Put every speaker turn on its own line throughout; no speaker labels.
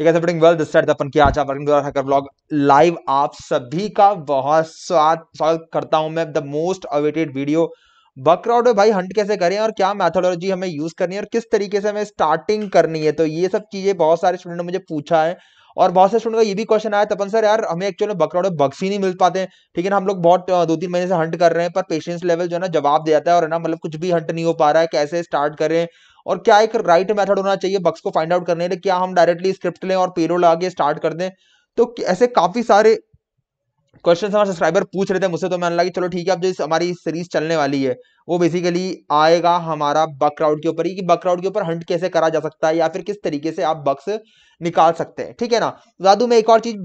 you आप blog live आप सभी का बहुत स्वाद स्वागत करता हूं मैं the most awaited video Bugcrowd में भाई हंट कैसे करें और क्या मैथोडोलॉजी हमें यूज करनी है और किस तरीके से हमें स्टार्टिंग करनी है तो ये सब चीजें बहुत सारे स्टूडेंट ने मुझे पूछा है और बहुत से स्टूडेंट का ये भी क्वेश्चन आया तपन सर यार हमें एक्चुअली में और ही नहीं मिल पाते हैं ठीक है ना हम लोग बहुत दो तीन महीने से हंट कर रहे हैं पर पेशेंस लेवल जो है ना जवाब दे जाता है और ना मतलब कुछ भी हंट नहीं हो पा रहा है कैसे स्टार्ट करें और क्या एक राइट मेथड होना चाहिए बक्स को फाइंड आउट करने के लिए क्या हम डायरेक्टली स्क्रिप्ट लें और पेरोल आगे स्टार्ट कर दें तो ऐसे काफी सारे क्वेश्चन हमारे सब्सक्राइबर पूछ रहे थे मुझसे तो मैंने लगा चलो ठीक है अब जो हमारी सीरीज चलने वाली है वो बेसिकली आएगा हमारा बक राउट के ऊपर ही कि बक क्राउड के ऊपर हंट कैसे करा जा सकता है या फिर किस तरीके से आप बक्स निकाल सकते हैं ठीक है ना जादू में एक और चीज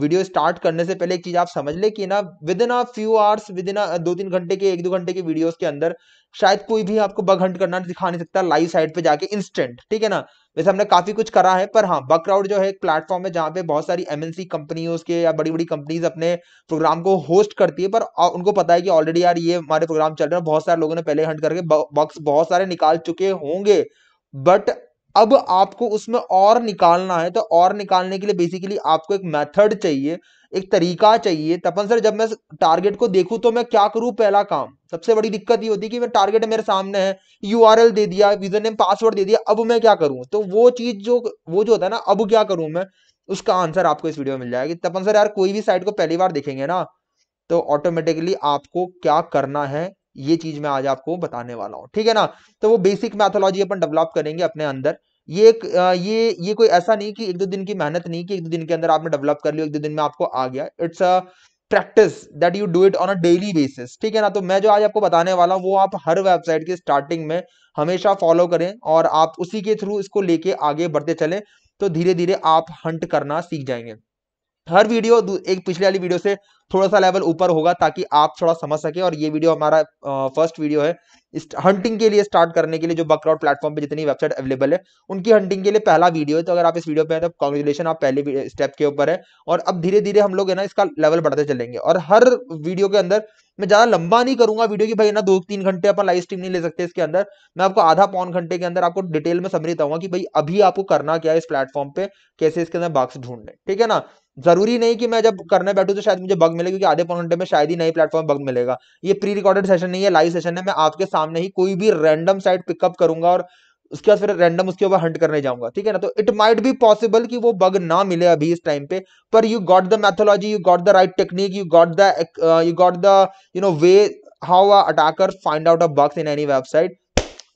वीडियो स्टार्ट करने से पहले एक चीज आप समझ ले कि ना within a few hours within दो तीन घंटे के एक दो घंटे के वीडियोस के अंदर शायद कोई भी आपको बग हंट करना दिखा नहीं सकता लाइव साइट पे जाके इंस्टेंट ठीक है ना वैसे हमने काफी कुछ करा है पर हाँ बक क्राउड जो है एक प्लेटफॉर्म है जहाँ पे बहुत सारी एमएनसी कंपनियों के या बड़ी बड़ी कंपनीज अपने प्रोग्राम को होस्ट करती है पर उनको पता है कि ऑलरेडी यार ये हमारे प्रोग्राम प्रोग्राम चल रहे हैं बहुत सारे लोगों ने पहले हंट करके बक्स बहुत सारे निकाल चुके होंगे बट अब आपको उसमें और निकालना है तो और निकालने के लिए बेसिकली आपको एक मेथड चाहिए एक तरीका चाहिए तपन सर जब मैं टारगेट को देखूं तो मैं क्या करूं पहला काम सबसे बड़ी दिक्कत ये होती है कि मैं टारगेट मेरे सामने है यूआरएल दे दिया यूजर नेम पासवर्ड दे दिया अब मैं क्या करूं तो वो चीज जो वो जो होता है ना अब क्या करूं मैं उसका आंसर आपको इस वीडियो में मिल जाएगा तपन सर यार कोई भी साइट को पहली बार देखेंगे ना तो ऑटोमेटिकली आपको क्या करना है ये चीज मैं आज आपको बताने वाला हूँ ठीक है ना तो वो बेसिक मैथोलॉजी अपन डेवलप करेंगे अपने अंदर ये एक ये ये कोई ऐसा नहीं कि एक दो दिन की मेहनत नहीं कि एक दो दिन के अंदर आपने डेवलप कर लिया एक दो दिन में आपको आ गया it's a practice that you do it on a daily basis ठीक है ना तो मैं जो आज आपको बताने वाला हूँ वो आप हर वेबसाइट के स्टार्टिंग में हमेशा फॉलो करें और आप उसी के थ्रू इसको लेके आगे बढ़ते चलें तो धीरे धीरे आप हंट करना सीख जाएंगे हर वीडियो एक पिछले वाली वीडियो से थोड़ा सा लेवल ऊपर होगा ताकि आप थोड़ा समझ सके और ये वीडियो हमारा फर्स्ट वीडियो है हंटिंग के लिए स्टार्ट करने के लिए जो बकराउट प्लेटफॉर्म पे जितनी वेबसाइट अवेलेबल है उनकी हंटिंग के लिए पहला वीडियो है तो अगर आप इस वीडियो पे हैं तो कॉन्ग्रेचुलेशन आप पहले स्टेप के ऊपर है और अब धीरे धीरे हम लोग है ना इसका लेवल बढ़ते चलेंगे और हर वीडियो के अंदर मैं ज्यादा लंबा नहीं करूंगा वीडियो की भाई ना दो तीन घंटे अपन लाइव स्ट्रीम नहीं ले सकते इसके अंदर मैं आपको आधा पौन घंटे के अंदर आपको डिटेल में समझ बताऊंगा कि भाई अभी आपको करना क्या है इस प्लेटफॉर्म पे कैसे इसके अंदर बग्स ढूंढने ठीक है ना जरूरी नहीं कि मैं जब करने बैठू तो शायद मुझे बग मिले क्योंकि आधे पौन घंटे में शायद ही नई प्लेटफॉर्म बग मिलेगा ये प्री रिकॉर्डेड सेशन नहीं है लाइव सेशन है मैं आपके सामने ही कोई भी रैंडम साइट पिकअप करूंगा और उसके बाद फिर रैंडम उसके ऊपर हंट करने जाऊंगा ठीक है ना तो इट माइट बी पॉसिबल कि वो बग ना मिले अभी इस टाइम पे पर you got the methodology you got the right technique you got the you got the you know way how attacker find out a bugs in any website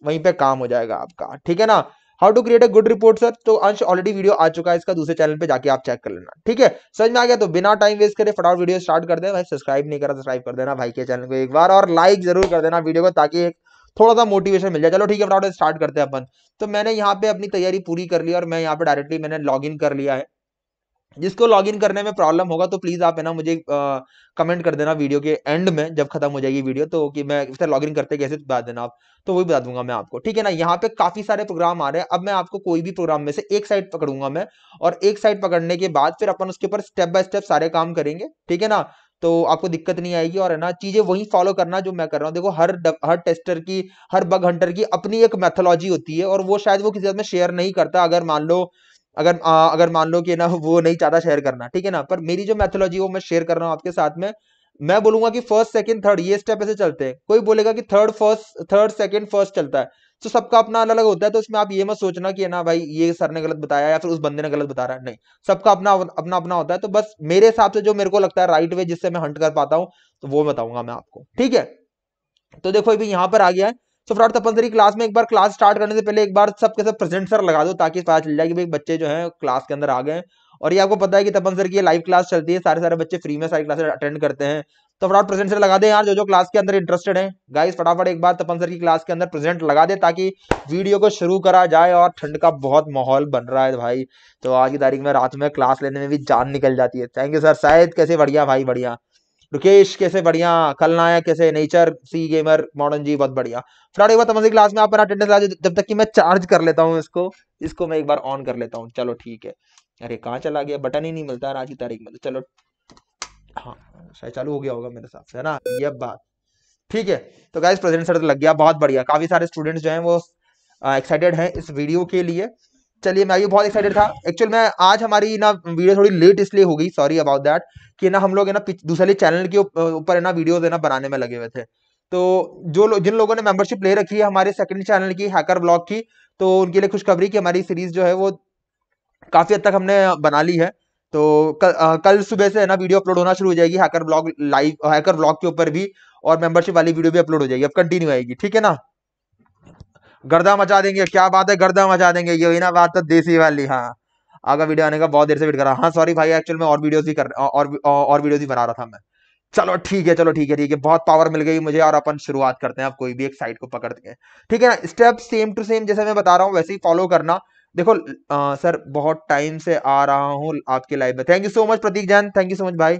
वहीं पे काम हो जाएगा आपका ठीक है ना how to create a good report sir तो अंश ऑलरेडी वीडियो आ चुका है इसका दूसरे चैनल पे जाके आप चेक कर लेना ठीक है समझ में आ गया तो बिना टाइम वेस्ट करे फटाफट वीडियो स्टार्ट कर दे भाई सब्सक्राइब नहीं करा सब्सक्राइब कर देना भाई के चैनल को एक बार और लाइक जरूर कर देना वीडियो को ताकि एक थोड़ा सा मोटिवेशन मिल जाए चलो ठीक है फटाफट स्टार्ट करते हैं अपन तो मैंने यहाँ पे अपनी तैयारी पूरी कर ली और मैं यहाँ पे डायरेक्टली मैंने लॉग इन कर लिया है जिसको लॉग इन करने में प्रॉब्लम होगा तो प्लीज़ आप है ना मुझे कमेंट कर देना वीडियो के एंड में जब खत्म हो जाएगी वीडियो तो कि मैं इससे लॉग इन करते कैसे बता देना आप तो वही बता दूंगा मैं आपको ठीक है ना यहाँ पे काफ़ी सारे प्रोग्राम आ रहे हैं अब मैं आपको कोई भी प्रोग्राम में से एक साइड पकड़ूंगा मैं और एक साइड पकड़ने के बाद फिर अपन उसके ऊपर स्टेप बाय स्टेप सारे काम करेंगे ठीक है ना तो आपको दिक्कत नहीं आएगी और है ना चीजें वही फॉलो करना जो मैं कर रहा हूँ देखो हर हर टेस्टर की हर बग हंटर की अपनी एक मैथोलॉजी होती है और वो शायद वो किसी में शेयर नहीं करता अगर मान लो अगर आ, अगर मान लो कि ना वो नहीं चाहता शेयर करना ठीक है ना पर मेरी जो मैथोलॉजी वो मैं शेयर कर रहा हूँ आपके साथ में मैं बोलूंगा कि फर्स्ट सेकंड थर्ड ये स्टेप ऐसे चलते हैं कोई बोलेगा कि third first third second first चलता है तो सबका अपना अलग अलग होता है तो उसमें आप ये मत सोचना कि है ना भाई ये सर ने गलत बताया या फिर उस बंदे ने गलत बता रहा है नहीं सबका अपना अपना अपना होता है तो बस मेरे हिसाब से जो मेरे को लगता है राइट वे जिससे मैं हंट कर पाता हूँ तो वो बताऊंगा मैं आपको ठीक है तो देखो अभी यहाँ पर आ गया है तो फ्रॉड तपनसरी क्लास में एक बार क्लास स्टार्ट करने से पहले एक बार सबके सब प्रेजेंट सर लगा दो ताकि पता चल जाए कि भाई बच्चे जो है क्लास के अंदर आ गए और ये आपको पता है कि तपन सर की लाइव क्लास चलती है सारे सारे बच्चे फ्री में सारी क्लासेस अटेंड करते हैं तो फटाफट प्रेजेंट सर लगा दे यार जो जो क्लास के अंदर इंटरेस्टेड है गाइस फटाफट एक बार तपन सर की क्लास के अंदर प्रेजेंट लगा दे ताकि वीडियो को शुरू करा जाए और ठंड का बहुत माहौल बन रहा है भाई तो आज की तारीख में रात में क्लास लेने में भी जान निकल जाती है थैंक यू सर शायद कैसे बढ़िया भाई बढ़िया रुकेश कैसे बढ़िया कल खलनायक कैसे नेचर सी गेमर मॉडर्न जी बहुत बढ़िया फटाफट एक बार तपन तमन क्लास में आप अटेंडेंस ला जब तक कि मैं चार्ज कर लेता हूँ इसको इसको मैं एक बार ऑन कर लेता हूँ चलो ठीक है अरे कहाँ चला गया बटन ही नहीं मिलता आज की तारीख में तो चलो हाँ शायद चालू हो गया होगा मेरे हिसाब से है ना ये बात ठीक है तो गाइज प्रेजेंट सर लग गया बहुत बढ़िया काफी सारे स्टूडेंट्स जो हैं वो एक्साइटेड हैं इस वीडियो के लिए चलिए मैं भी बहुत एक्साइटेड था एक्चुअल मैं आज हमारी ना वीडियो थोड़ी लेट इसलिए हो गई सॉरी अबाउट दैट कि ना हम लोग है ना दूसरे चैनल के ऊपर है ना वीडियो है ना बनाने में लगे हुए थे तो जो लो, जिन लोगों ने मेंबरशिप ले रखी है हमारे सेकंड चैनल की हैकर ब्लॉग की तो उनके लिए खुशखबरी की हमारी सीरीज जो है वो काफ़ी हद तक हमने बना ली है तो कल आ, कल सुबह से है ना वीडियो अपलोड होना शुरू हो जाएगी hacker blog live hacker blog के ऊपर भी और मेंबरशिप वाली वीडियो भी अपलोड हो जाएगी अब कंटिन्यू आएगी ठीक है ना गर्दा मचा देंगे क्या बात है गर्दा मचा देंगे ये ना बात तो देसी वाली हाँ आगे वीडियो आने का बहुत देर से वेट कर रहा हाँ सॉरी भाई एक्चुअल में और वीडियोज भी कर और और वीडियोज भी बना रहा था मैं चलो ठीक है चलो ठीक है ठीक है बहुत पावर मिल गई मुझे और अपन शुरुआत करते हैं आप कोई भी एक साइड को पकड़ के ठीक है ना स्टेप सेम टू सेम जैसे मैं बता रहा हूँ वैसे ही फॉलो करना देखो आ, सर बहुत टाइम से आ रहा हूँ आपके लाइव में thank you so much Prateek Jain thank you so much भाई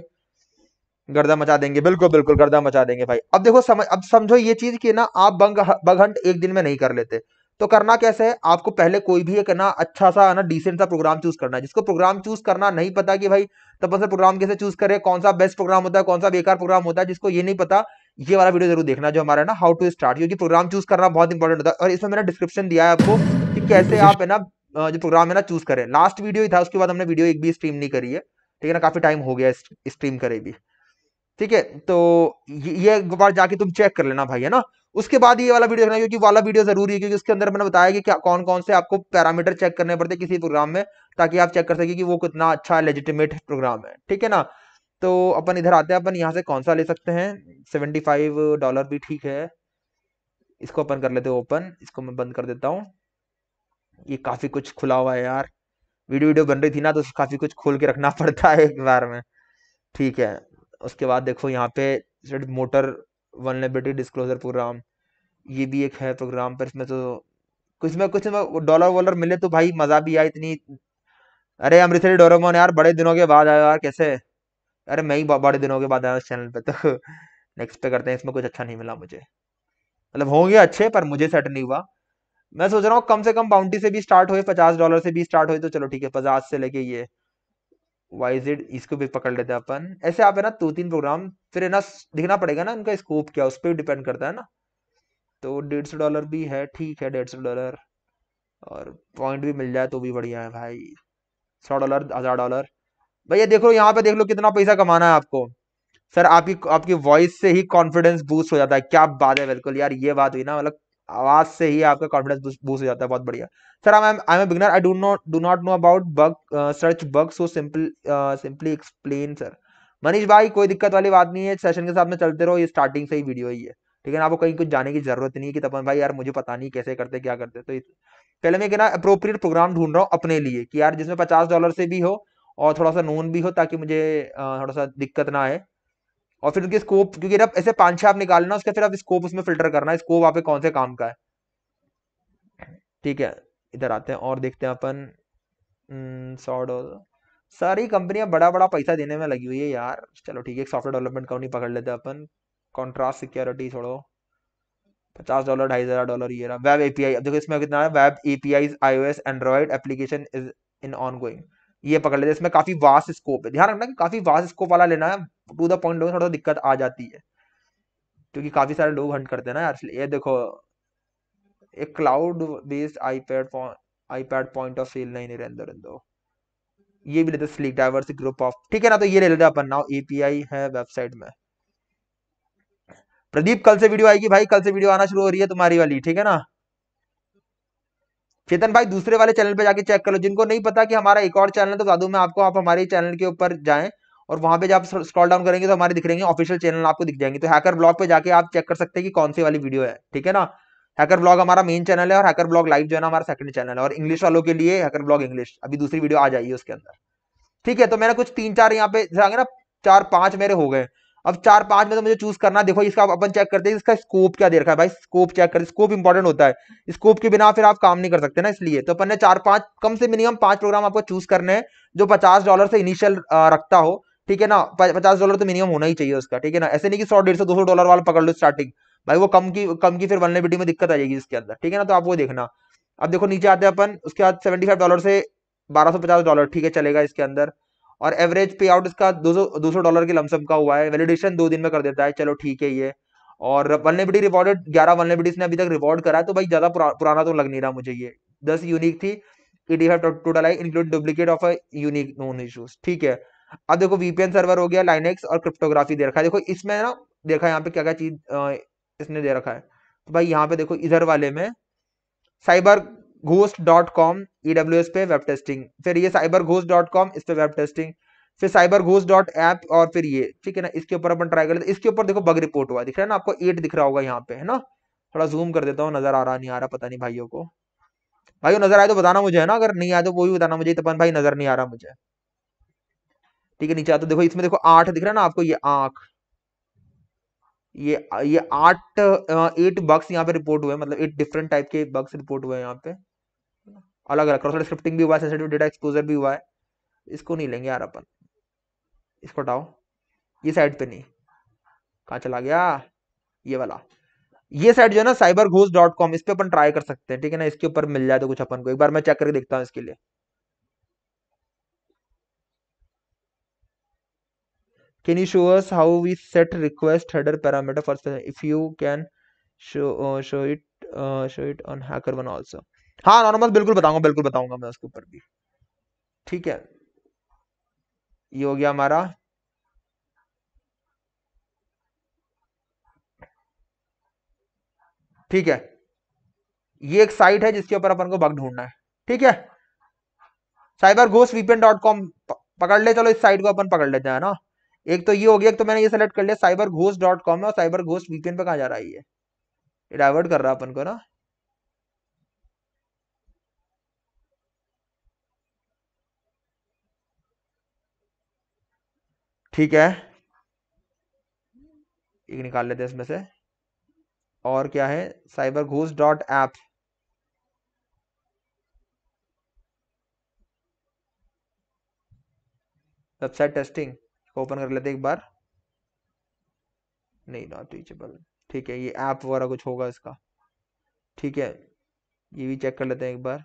गर्दा मचा देंगे बिल्कुल बिल्कुल गर्दा मचा देंगे भाई अब देखो समझ अब समझो ये चीज कि ना आप बंग बघंट एक दिन में नहीं कर लेते तो करना कैसे है आपको पहले कोई भी एक ना अच्छा सा ना डिसेंट सा प्रोग्राम चूज करना है जिसको प्रोग्राम चूज करना नहीं पता कि भाई तब सर प्रोग्राम कैसे चूज करे कौन सा बेस्ट प्रोग्राम होता है कौन सा बेकार प्रोग्राम होता है जिसको ये नहीं पता ये वाला वीडियो जरूर देखना जो हमारा ना हाउ टू स्टार्ट क्योंकि प्रोग्राम चूज करना बहुत इंपॉर्टेंट होता है और इसमें मैंने डिस्क्रिप्शन दिया है आपको कि कैसे आप है ना जो प्रोग्राम है ना चूज करें लास्ट वीडियो ही था उसके बाद हमने वीडियो एक भी स्ट्रीम नहीं करी है ठीक है ना काफी टाइम हो गया स्ट्रीम करे भी ठीक है तो ये एक बार जाके तुम चेक कर लेना भाई है ना उसके बाद ये वाला वीडियो देखना क्योंकि वाला वीडियो जरूरी है क्योंकि उसके अंदर मैंने बताया कि क्या कौन कौन से आपको पैरामीटर चेक करने पड़ते किसी प्रोग्राम में ताकि आप चेक कर सके कि वो कितना अच्छा लेजिटिमेट प्रोग्राम है ठीक है ना तो अपन इधर आते हैं अपन यहाँ से कौन सा ले सकते हैं सेवेंटी फाइव डॉलर भी ठीक है इसको अपन कर लेते ओपन इसको मैं बंद कर देता हूँ ये काफ़ी कुछ खुला हुआ है यार वीडियो वीडियो बन रही थी ना तो काफ़ी कुछ खोल के रखना पड़ता है एक बार में ठीक है उसके बाद देखो यहाँ पे सिर्फ मोटर वनलेबिलिटी डिस्क्लोजर प्रोग्राम ये भी एक है प्रोग्राम पर इसमें तो कुछ में कुछ में डॉलर वॉलर मिले तो भाई मज़ा भी आया इतनी अरे अमृतसरी डोरेमोन यार बड़े दिनों के बाद आया यार कैसे अरे मैं ही बड़े दिनों के बाद आया उस चैनल पे तो नेक्स्ट पे करते हैं इसमें कुछ अच्छा नहीं मिला मुझे मतलब होंगे अच्छे पर मुझे सेट नहीं हुआ मैं सोच रहा हूँ कम से कम बाउंड्री से भी स्टार्ट हो पचास डॉलर से भी स्टार्ट हो तो चलो ठीक है पचास से लेके ये वाई जेड इसको भी पकड़ लेते हैं अपन ऐसे आप है ना दो तीन प्रोग्राम फिर है ना दिखना पड़ेगा ना इनका स्कोप क्या उस पर डिपेंड करता है ना तो डेढ़ सौ डॉलर भी है ठीक है डेढ़ सौ डॉलर और पॉइंट भी मिल जाए तो भी बढ़िया है भाई सौ डॉलर हज़ार डॉलर भैया देख लो यहाँ पे देख लो कितना पैसा कमाना है आपको सर आपकी आपकी वॉइस से ही कॉन्फिडेंस बूस्ट हो जाता है क्या बात है बिल्कुल यार ये बात हुई ना मतलब आवाज से ही आपका कॉन्फिडेंस बूस्ट हो जाता है बहुत बढ़िया sir I I am beginner I don't know do not know about bug search bug so simple simply explain sir Manish भाई कोई दिक्कत वाली बात नहीं है सेशन के साथ में चलते रहो ये स्टार्टिंग से ही वीडियो ही है ठीक है ना आपको कहीं कुछ जाने की जरूरत नहीं है कि तपन भाई यार मुझे पता नहीं कैसे करते क्या करते तो पहले मैं कहना अप्रोप्रिएट प्रोग्राम ढूंढ रहा हूँ अपने लिए कि यार जिसमें पचास डॉलर से भी हो और थोड़ा सा नून भी हो ताकि मुझे uh, थोड़ा सा दिक्कत ना आए और फिर उनके स्कोप क्योंकि आप ऐसे पांच छह आप निकालना उसके फिर आप स्कोप उसमें फिल्टर करना स्कोप आप कौन से काम का है ठीक है इधर आते हैं और देखते हैं अपन हम्म, सौ डॉलर सारी कंपनियां बड़ा बड़ा पैसा देने में लगी हुई है यार चलो ठीक है सॉफ्टवेयर डेवलपमेंट कंपनी पकड़ लेते हैं अपन कॉन्ट्रास्ट सिक्योरिटी छोड़ो पचास डॉलर ढाई हजार डॉलर ये वेब एपीआई देखो इसमें कितना है web APIs Android application is in on going ये पकड़ लेते हैं इसमें काफी वास्ट स्कोप है ध्यान रखना कि काफी वास्ट स्कोप वाला लेना है टू द पॉइंट लोगों थोड़ा दिक्कत आ जाती है क्योंकि काफी सारे लोग हंट करते हैं ना यार ये देखो एक cloud based iPad iPad point of sale नहीं रहे अंदर अंदर ये भी लेते स्लीक डाइवर्स ग्रुप ऑफ ठीक है ना तो ये ले लेते अपन नाउ एपीआई है वेबसाइट में प्रदीप कल से वीडियो आएगी भाई कल से वीडियो आना शुरू हो रही है तुम्हारी वाली ठीक है ना चेतन भाई दूसरे वाले चैनल पे जाके चेक कर लो जिनको नहीं पता कि हमारा एक और चैनल है तो दादू मैं आपको आप हमारे चैनल के ऊपर जाएं और वहां पे जब स्क्रॉल डाउन करेंगे तो हमारे दिख रहेंगे ऑफिशियल चैनल आपको दिख जाएंगे तो हैकर ब्लॉग पे जाके आप चेक कर सकते हैं कि कौन सी वाली वीडियो है ठीक है ना हैकर ब्लॉग हमारा मेन चैनल है और हैकर ब्लॉग लाइव जो है ना हमारा सेकंड चैनल है और इंग्लिश वालों के लिए हैकर ब्लॉग इंग्लिश अभी दूसरी वीडियो आ जाएगी उसके अंदर ठीक है तो मैंने कुछ तीन चार यहाँ पे जाएंगे ना चार पांच मेरे हो गए अब चार पांच में तो मुझे चूज करना देखो इसका अपन चेक करते हैं इसका स्कोप क्या दे रखा है भाई स्कोप चेक कर स्कोप इंपॉर्टेंट होता है स्कोप के बिना फिर आप काम नहीं कर सकते ना इसलिए तो अपन ने चार पांच कम से मिनिमम पांच प्रोग्राम आपको चूज करने हैं जो पचास डॉलर से इनिशियल रखता हो ठीक है ना पचास डॉलर तो मिनिमम होना ही चाहिए उसका ठीक है ना ऐसे नहीं कि सौ डेढ़ सौ दो सौ डॉलर वाला पकड़ लो स्टार्टिंग भाई वो कम की कम की फिर वनलेबिलिटी में दिक्कत आ जाएगी इसके अंदर ठीक है ना तो आप वो देखना अब देखो नीचे आते हैं अपन उसके बाद सेवेंटी फाइव डॉलर से बारह सौ पचास डॉलर ठीक है चलेगा इसके अंदर और एवरेज पे आउट इसका दो सौ दो सौ डॉलर के लमसम का हुआ है वैलिडेशन दो दिन में कर देता है चलो ठीक है ये और वनलेबिलिटी रिवॉर्डेड ग्यारह वनलेबिलिटीज ने अभी तक रिवॉर्ड करा है तो भाई ज्यादा पुरा, पुराना तो लग नहीं रहा मुझे ये दस यूनिक थी eighty five total I include duplicate of unique known issues ठीक है अब देखो वीपीएन सर्वर हो गया लाइनेक्स और क्रिप्टोग्राफी दे रखा है देखो इसमें ना देखा यहाँ पे क्या क्या चीज इसने दे रखा है तो भाई यहाँ पे देखो इधर वाले में cyber ghost dot com EW S पे वेब टेस्टिंग फिर ये साइबर घोस्ट डॉट कॉम इस पे वेब टेस्टिंग फिर साइबर घोस्ट डॉट ऐप और फिर ये ठीक है ना इसके ऊपर अपन ट्राई कर लेते इसके ऊपर देखो बग रिपोर्ट हुआ दिख रहा है ना आपको एट दिख रहा होगा यहाँ पे है ना थोड़ा जूम कर देता हूँ नजर आ रहा नहीं आ रहा पता नहीं भाइयों को भाई नजर आए तो बताना मुझे है ना अगर नहीं आए तो वो भी बताना मुझे तपन भाई नजर नहीं आ रहा मुझे ठीक है नीचे आता देखो इसमें देखो आठ दिख रहा है ना आपको ये आंख ये ये आठ एट बग्स यहाँ पे रिपोर्ट हुए मतलब एट डिफरेंट टाइप के बग्स रिपोर्ट हुए हैं यहाँ पे अलग अलग क्रॉस स्क्रिप्टिंग भी हुआ है सेंसिटिव डेटा एक्सपोजर भी हुआ है इसको नहीं लेंगे यार अपन इसको हटाओ ये साइड पे नहीं कहा चला गया ये वाला ये साइड जो है ना साइबर घोष डॉट कॉम इस पर अपन ट्राई कर सकते हैं ठीक है ना इसके ऊपर मिल जाए तो कुछ अपन को एक बार मैं चेक करके देखता हूँ इसके लिए can you show us how we set request header parameter for if you can show uh, show it uh, show it on hacker one also ha normal bilkul बताऊंगा bilkul बताऊंगा main उसके upar bhi theek hai ye ho gaya hamara ठीक है ये एक site है जिसके ऊपर अपन को बग ढूंढना है ठीक है साइबर घोष वीपेन डॉट कॉम पकड़ ले चलो इस साइट को अपन पकड़ लेते हैं ना एक तो ये हो गया एक तो मैंने ये सेलेक्ट कर लिया साइबर घोष डॉट कॉम है और साइबर घोष वीपीएन पे कहा जा रहा है ये डाइवर्ट कर रहा है अपन को ना ठीक है एक निकाल लेते इसमें से और क्या है साइबर घोष dot app website testing open कर लेते एक बार नहीं नॉट रीचेबल ठीक है ये ऐप वगैरह कुछ होगा इसका ठीक है ये भी चेक कर लेते हैं एक बार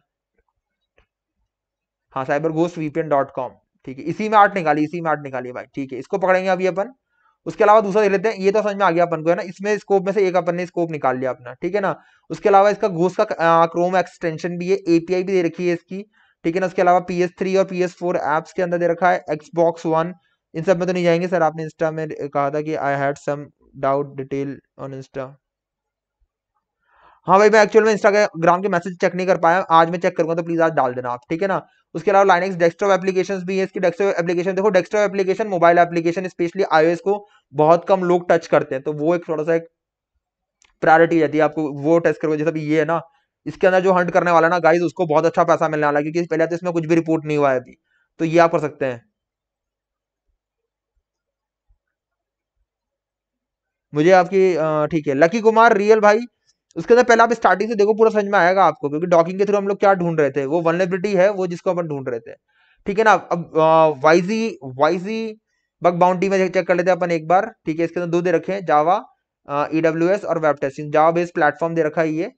हाँ cyber ghost VPN dot com ठीक है इसी में आठ निकाली इसी में आठ निकाली भाई ठीक है इसको पकड़ेंगे अभी अपन उसके अलावा दूसरा देख लेते हैं ये तो समझ में आ गया अपन को है ना इसमें स्कोप में से एक अपन ने स्कोप निकाल लिया अपना ठीक है ना उसके अलावा इसका घोष का क्रोम एक्सटेंशन भी है एपीआई भी दे रखी है इसकी ठीक है ना उसके अलावा पी एस थ्री और पी एस फोर एप्स के अंदर दे रखा है एक्सबॉक्स वन इन सब में तो नहीं जाएंगे सर आपने इंस्टा में कहा था कि I had some doubt detail on insta हाँ भाई मैं एक्चुअल में इंस्टाग्राम के मैसेज चेक नहीं कर पाया आज मैं चेक करूंगा तो प्लीज आज डाल देना आप ठीक है ना उसके अलावा लाइनेक्स डेस्कटॉप एप्लीकेशन भी है इसकी डेस्कटॉप एप्लीकेशन देखो desktop application mobile application specially iOS को बहुत कम लोग टच करते हैं तो वो एक थोड़ा सा एक प्रायोरिटी रहती है आपको वो टेस्ट करोगे जैसे ये है ना इसके अंदर जो हंट करने वाला ना गाइज उसको बहुत अच्छा पैसा मिलने वाला है क्योंकि पहले तो इसमें कुछ भी रिपोर्ट नहीं हुआ है अभी तो ये आप कर सकते हैं मुझे आपकी ठीक है लकी कुमार रियल भाई उसके अंदर पहले आप स्टार्टिंग से देखो पूरा समझ में आएगा आपको क्योंकि डॉकिंग के थ्रू हम लोग क्या ढूंढ रहे थे वो वनलेबिलिटी है वो जिसको अपन ढूंढ रहे थे ठीक है ना अब वाइजी वाइजी बग बाउंड्री में चेक कर लेते हैं अपन एक बार ठीक है इसके अंदर दो दे रखे हैं जावा ईडब्ल्यू एस और web testing Java based platform दे रखा है ये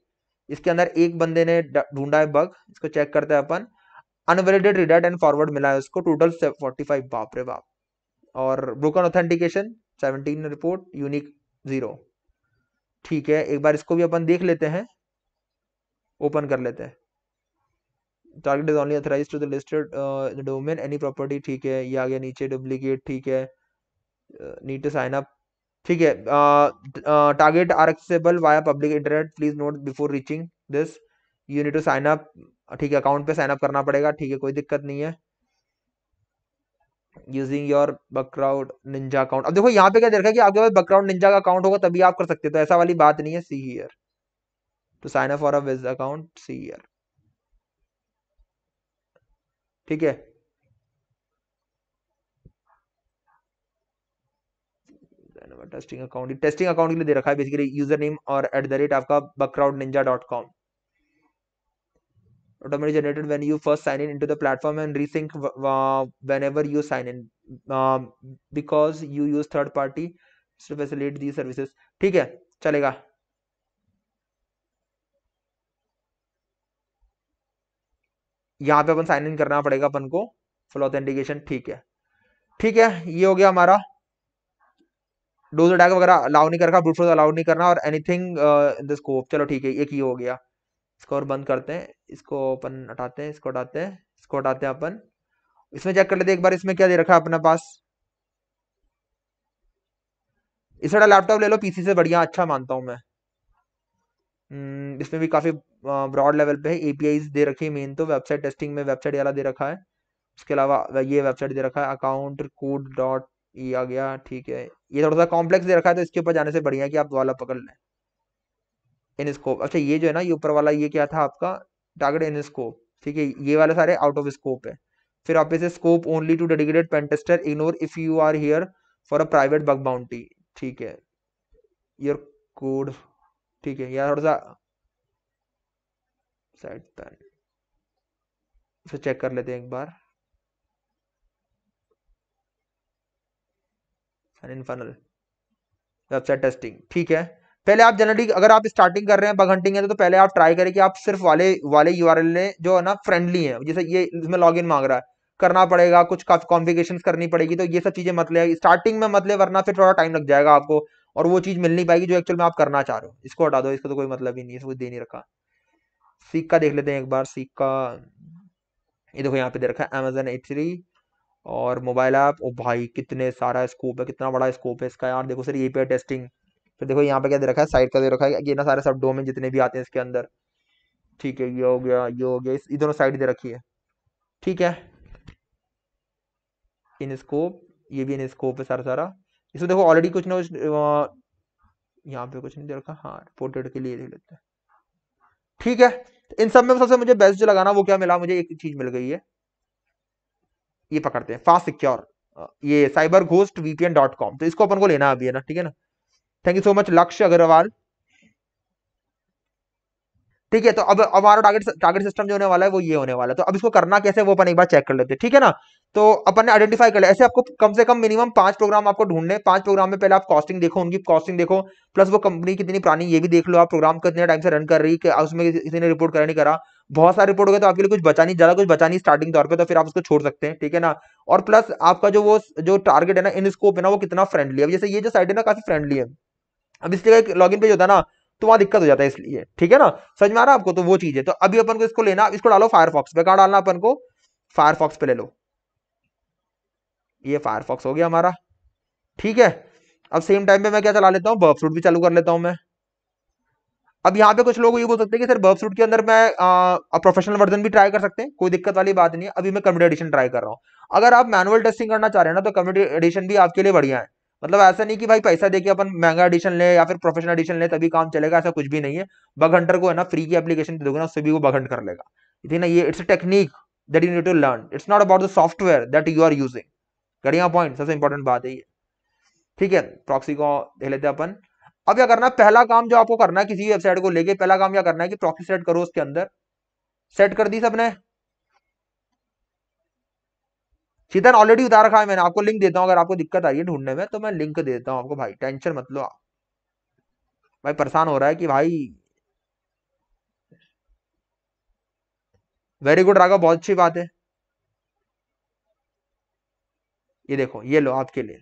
इसके अंदर एक बंदे ने ढूंढा है बग इसको चेक करते हैं अपन अनवेलिडेड रिडेट एंड फॉरवर्ड मिला है उसको टोटल फोर्टी फाइव बाप रे बाप और broken authentication seventeen report unique zero ठीक है एक बार इसको भी अपन देख लेते हैं ओपन कर लेते हैं target is only authorize to the listed domain any property ठीक है ये आगे नीचे डुप्लीकेट ठीक है नीट साइन अप ठीक है target are accessible via public internet please note before reaching this you need to sign up ठीक है अकाउंट पे साइन अप करना पड़ेगा ठीक है कोई दिक्कत नहीं है using your Bugcrowd ninja account अब देखो यहाँ पे क्या देखा है कि आपके पास बकराउड निंजा का अकाउंट होगा तभी आप कर सकते हो तो ऐसा वाली बात नहीं है see here to sign up for a wiz account see here ठीक है टेस्टिंग अकाउंट टेस्टिंग अकाउंट के लिए दे रखा है बेसिकली यूजर नेम और एट द रेट आपका Bugcrowd ninja dot com automatically generated when you first sign in into the platform and resync uh, whenever you sign in uh, because you use third party to facilitate these services ठीक है चलेगा यहाँ पे अपन sign in करना पड़ेगा अपन को full authentication ठीक है ठीक है ये हो गया हमारा डोज अटैक वगैरह अलाउ नहीं करना रखा ब्रूट फोर्स अलाउ नहीं करना और एनीथिंग इन द स्कोप चलो ठीक है एक ये हो गया इसको और बंद करते हैं इसको अपन हटाते हैं इसको हटाते हैं इसको हटाते हैं अपन इसमें चेक कर लेते एक बार इसमें क्या दे रखा है अपने पास इस लैपटॉप ले लो पीसी से बढ़िया अच्छा मानता हूँ मैं हम्म, इसमें भी काफी ब्रॉड लेवल पे एपीआई दे रखी है मेन तो वेबसाइट टेस्टिंग में वेबसाइट वाला दे रखा है उसके अलावा ये वेबसाइट दे रखा है अकाउंट कोड डॉट ये आ गया ठीक है ये थोड़ा सा कॉम्प्लेक्स दे रखा है तो इसके ऊपर जाने से बढ़िया कि आप वाला पकड़ लें इन स्कोप अच्छा ये जो है ना ये ऊपर वाला ये क्या था आपका टारगेट इन स्कोप ठीक है ये वाले सारे आउट ऑफ स्कोप है फिर आप इसे scope only to dedicated pentester ignore if you are here for a private bug bounty ठीक है योर कोड ठीक है यार थोड़ा सा साइड पैन इसे चेक कर लेते हैं एक बार एंड फाइनल वेबसाइट टेस्टिंग ठीक है पहले आप जनरली अगर आप स्टार्टिंग कर रहे हैं बग हंटिंग है तो, तो पहले आप ट्राई करें कि आप सिर्फ वाले वाले यू ने जो है ना फ्रेंडली है जैसे ये इसमें लॉग मांग रहा है करना पड़ेगा कुछ कॉम्प्लिकेशन करनी पड़ेगी तो ये सब चीज़ें मतलब स्टार्टिंग में मतलब वरना फिर थोड़ा टाइम लग जाएगा आपको और वो चीज़ मिल नहीं पाएगी जो एक्चुअल में आप करना चाह रहे हो इसको हटा दो इसको तो कोई मतलब ही नहीं है कुछ दे नहीं रखा सिक्का देख लेते हैं एक बार सिक्का ये देखो यहाँ पे दे रखा है अमेजन ए थ्री और मोबाइल ऐप ओ भाई कितने सारा स्कोप है कितना बड़ा स्कोप है इसका यार देखो सर ए टेस्टिंग फिर देखो यहाँ पे क्या दे रखा है साइड का दे रखा है ये ना सारे सब डोमेन जितने भी आते हैं इसके अंदर ठीक है ये हो गया ये हो गया इस दोनों साइड दे रखी है ठीक है इन स्कोप ये भी इन स्कोप है सारा सारा इसमें देखो ऑलरेडी कुछ ना कुछ यहाँ पे कुछ नहीं दे रखा हाँ पोर्ट्रेट के लिए देख लेते हैं ठीक है तो इन सब में सबसे मुझे बेस्ट जो लगाना वो क्या मिला मुझे एक चीज मिल गई है ये पकड़ते हैं फास्ट सिक्योर ये cyber ghost VPN dot com तो इसको अपन को लेना अभी है ना ठीक है ना थैंक यू सो मच लक्ष्य अग्रवाल ठीक है तो अब हमारा टारगेट टारगेट सिस्टम जो होने वाला है वो ये होने वाला है तो अब इसको करना कैसे वो अपन एक बार चेक कर लेते हैं ठीक है ना तो अपन ने आइडेंटिफाई कर लिया ऐसे आपको कम से कम मिनिमम पांच प्रोग्राम आपको ढूंढने पांच प्रोग्राम में पहले आप कॉस्टिंग देखो उनकी कॉस्टिंग देखो प्लस वो कंपनी कितनी पुरानी ये भी देख लो आप प्रोग्राम कितने टाइम से रन कर रही है उसमें ने रिपोर्ट करा नहीं करा बहुत सारे रिपोर्ट हो गए तो आपके लिए कुछ बचानी ज्यादा कुछ बचानी स्टार्टिंग तौर पर तो फिर आप उसको छोड़ सकते हैं ठीक है ना और प्लस आपका जो वो जो टारगेट है ना इन स्कोप है ना वो कितना फ्रेंडली है जैसे ये जो साइड है ना काफी फ्रेंडली है अब इस जगह लॉग इन पेज होता है ना तो वहां दिक्कत हो जाता है इसलिए ठीक है ना समझ में आ रहा आपको तो वो चीज है तो अभी अपन को इसको लेना इसको डालो फायरफॉक्स पे कहा डालना अपन को फायरफॉक्स पे ले लो ये फायरफॉक्स हो गया हमारा ठीक है अब सेम टाइम पे मैं क्या चला लेता हूँ बर्फ सूट भी चालू कर लेता हूँ मैं अब यहाँ पे कुछ लोग ये बोल सकते हैं कि सर बर्फ सूट के अंदर मैं प्रोफेशनल वर्जन भी ट्राई कर सकते हैं कोई दिक्कत वाली बात नहीं है अभी मैं कम्प्यूटर एडिशन ट्राई कर रहा हूँ अगर आप मैनुअल टेस्टिंग करना चाह रहे हैं ना तो कम्प्यूटर एडिशन भी आपके लिए बढ़िया है मतलब ऐसा नहीं कि भाई पैसा देके अपन महंगा एडिशन ले या फिर प्रोफेशनल एडिशन ले तभी काम चलेगा ऐसा कुछ भी नहीं है बघंटर को है ना फ्री की एप्लीकेशन दे दोगे ना उससे भी वो बघंट कर लेगा ठीक ना ये it's a technique that you need to learn it's not about the software that you are using करिए पॉइंट सबसे इंपॉर्टेंट बात है ये ठीक है प्रॉक्सी को ले लेते हैं अपन अब क्या करना पहला काम जो आपको करना है किसी वेबसाइट को लेके पहला काम क्या करना है कि प्रॉक्सी सेट करो उसके अंदर सेट कर दी सबने चितन ऑलरेडी उतार रखा है मैंने आपको लिंक देता हूँ अगर आपको दिक्कत आ रही है ढूंढने में तो मैं लिंक देता हूँ आपको भाई टेंशन मत लो भाई परेशान हो रहा है कि भाई वेरी गुड राघव बहुत अच्छी बात है ये देखो ये लो आपके लिए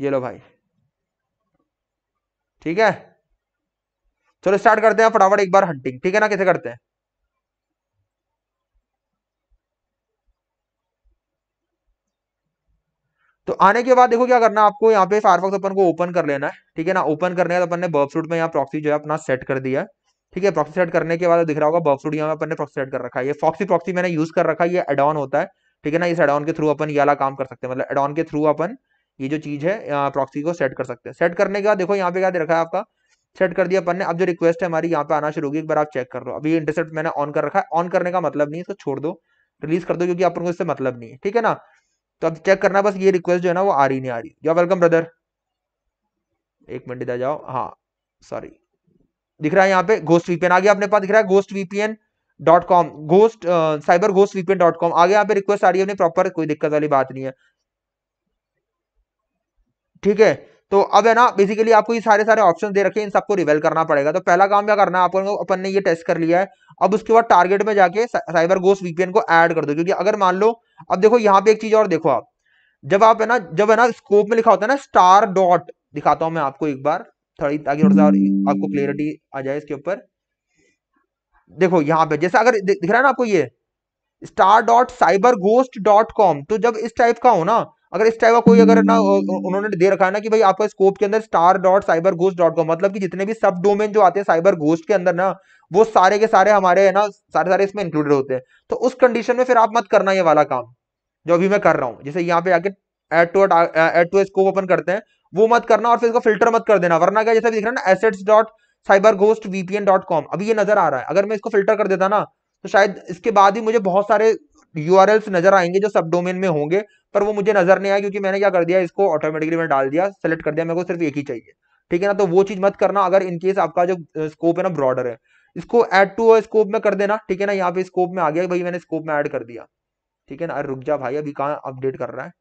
ये लो भाई ठीक है चलो स्टार्ट करते हैं फटाफट एक बार हंटिंग ठीक है ना कैसे करते हैं तो आने के बाद देखो क्या करना है आपको यहाँ पे फायरफॉक्स अपन को ओपन कर लेना है ठीक है ना ओपन करने तो अपन ने बर्फ सूट में यहाँ प्रॉक्सी जो है अपना सेट कर दिया ठीक है प्रॉक्सी सेट करने के बाद दिख रहा होगा बर्फ सूट यहाँ अपन ने प्रॉक्सी सेट कर रखा है ये फॉक्सी प्रॉक्सी मैंने यूज कर रखा है ये एडॉन होता है ठीक है ना इस एडॉन के थ्रू अपन ये वाला काम कर सकते हैं मतलब एडॉन के थ्रू अपन ये जो चीज है प्रॉक्सी को सेट कर सकते हैं सेट करने के बाद देखो यहाँ पे क्या दे रखा है आपका सेट कर दिया अपन ने अब जो रिक्वेस्ट है हमारी यहाँ पे आना शुरू होगी एक बार आप चेक कर लो अभी इंटरसेप्ट मैंने ऑन कर रखा है ऑन करने का मतलब नहीं इसको छोड़ दो रिलीज कर दो क्योंकि अपन को इससे मतलब नहीं है ठीक है ना तो अब चेक करना बस ये रिक्वेस्ट जो है ना वो आ रही नहीं आ रही या वेलकम ब्रदर एक मिनट इधर जाओ हाँ सॉरी दिख रहा है यहाँ पे घोस्ट वीपीएन आ गया अपने पास दिख रहा है ghost VPN dot com ghost Cyber ghost VPN dot com आगे यहाँ पे रिक्वेस्ट आ रही है प्रॉपर कोई दिक्कत वाली बात नहीं है ठीक है तो अब है ना बेसिकली आपको ये सारे सारे ऑप्शन दे रखे हैं इन सबको रिवेल करना पड़ेगा तो पहला काम क्या करना है आपको अपन ने ये टेस्ट कर लिया है अब उसके बाद टारगेट में जाके साइबर गोस्ट वीपीएन को ऐड कर दो क्योंकि अगर मान लो अब देखो यहाँ पे एक चीज और देखो आप जब आप है ना जब है ना स्कोप में लिखा होता है ना स्टार डॉट दिखाता हूं मैं आपको एक बार थोड़ी ताकि थोड़ा सा आपको क्लियरिटी आ जाए इसके ऊपर देखो यहाँ पे जैसा अगर दिख रहा है ना आपको ये star dot Cyber Ghost dot com तो जब इस टाइप का हो ना अगर इस टाइप का कोई अगर ना hmm. उन्होंने दे रखा है ना कि भाई आपका स्कोप के अंदर star dot Cyber Ghost dot com मतलब कि जितने भी सब डोमेन जो आते हैं साइबर गोस्ट के अंदर ना वो सारे के सारे हमारे है ना सारे सारे इसमें इंक्लूडेड होते हैं तो उस कंडीशन में फिर आप मत करना ये वाला काम जो अभी मैं कर रहा हूँ जैसे यहाँ पे आके add to add to scope open करते हैं वो मत करना और फिर इसको फिल्टर मत कर देना वरना क्या जैसे दिख रहा है ना assets dot Cyber ghost VPN dot com अभी ये नजर आ रहा है अगर मैं इसको फिल्टर कर देता ना तो शायद इसके बाद ही मुझे बहुत सारे यू नजर आएंगे जो सब डोमेन में होंगे पर वो मुझे नजर नहीं आया क्योंकि मैंने क्या कर दिया इसको ऑटोमेटिकली मैंने डाल दिया सेलेक्ट कर दिया मेरे को सिर्फ एक ही चाहिए ठीक है ना तो वो चीज मत करना अगर इनकेस आपका जो स्कोप है ना ब्रॉडर है इसको एड टू स्कोप में कर देना ठीक है ना यहाँ पे स्कोप में आ गया भाई मैंने स्कोप में एड कर दिया ठीक है ना अरे रुक जा भाई अभी कहाँ अपडेट कर रहा है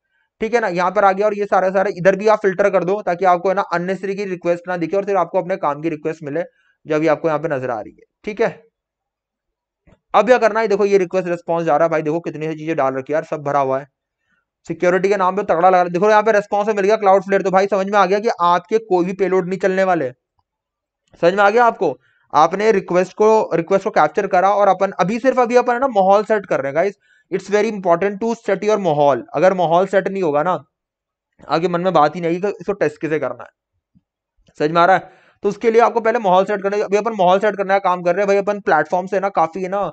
ठीक है ना यहाँ पर आ गया और ये सारे सारे इधर भी आप फिल्टर कर दो ताकि आपको है ना अननेसरी की रिक्वेस्ट ना दिखे और सिर्फ आपको अपने काम की रिक्वेस्ट मिले जो अभी आपको यहाँ पे नजर आ रही है ठीक है अब क्या करना है देखो ये रिक्वेस्ट रिस्पॉन्स जा रहा है भाई देखो कितनी सी चीजें डाल रखी है यार सब भरा हुआ है सिक्योरिटी के नाम पे तगड़ा लगा देखो यहाँ पे रेस्पॉन्स मिल गया क्लाउड फ्लेयर तो भाई समझ में आ गया कि आपके कोई भी पेलोड नहीं चलने वाले समझ में आ गया आपको आपने रिक्वेस्ट को रिक्वेस्ट को कैप्चर करा और अपन अभी सिर्फ अभी अपन है ना माहौल सेट कर रहे हैं guys it's very important to set your माहौल अगर माहौल सेट नहीं होगा ना आगे मन में बात ही नहीं कि इसको टेस्ट कैसे करना है समझ में आ रहा है तो उसके लिए आपको पहले माहौल सेट करना है अभी अपन माहौल सेट करने का काम कर रहे हैं भाई अपन प्लेटफॉर्म से ना काफी है ना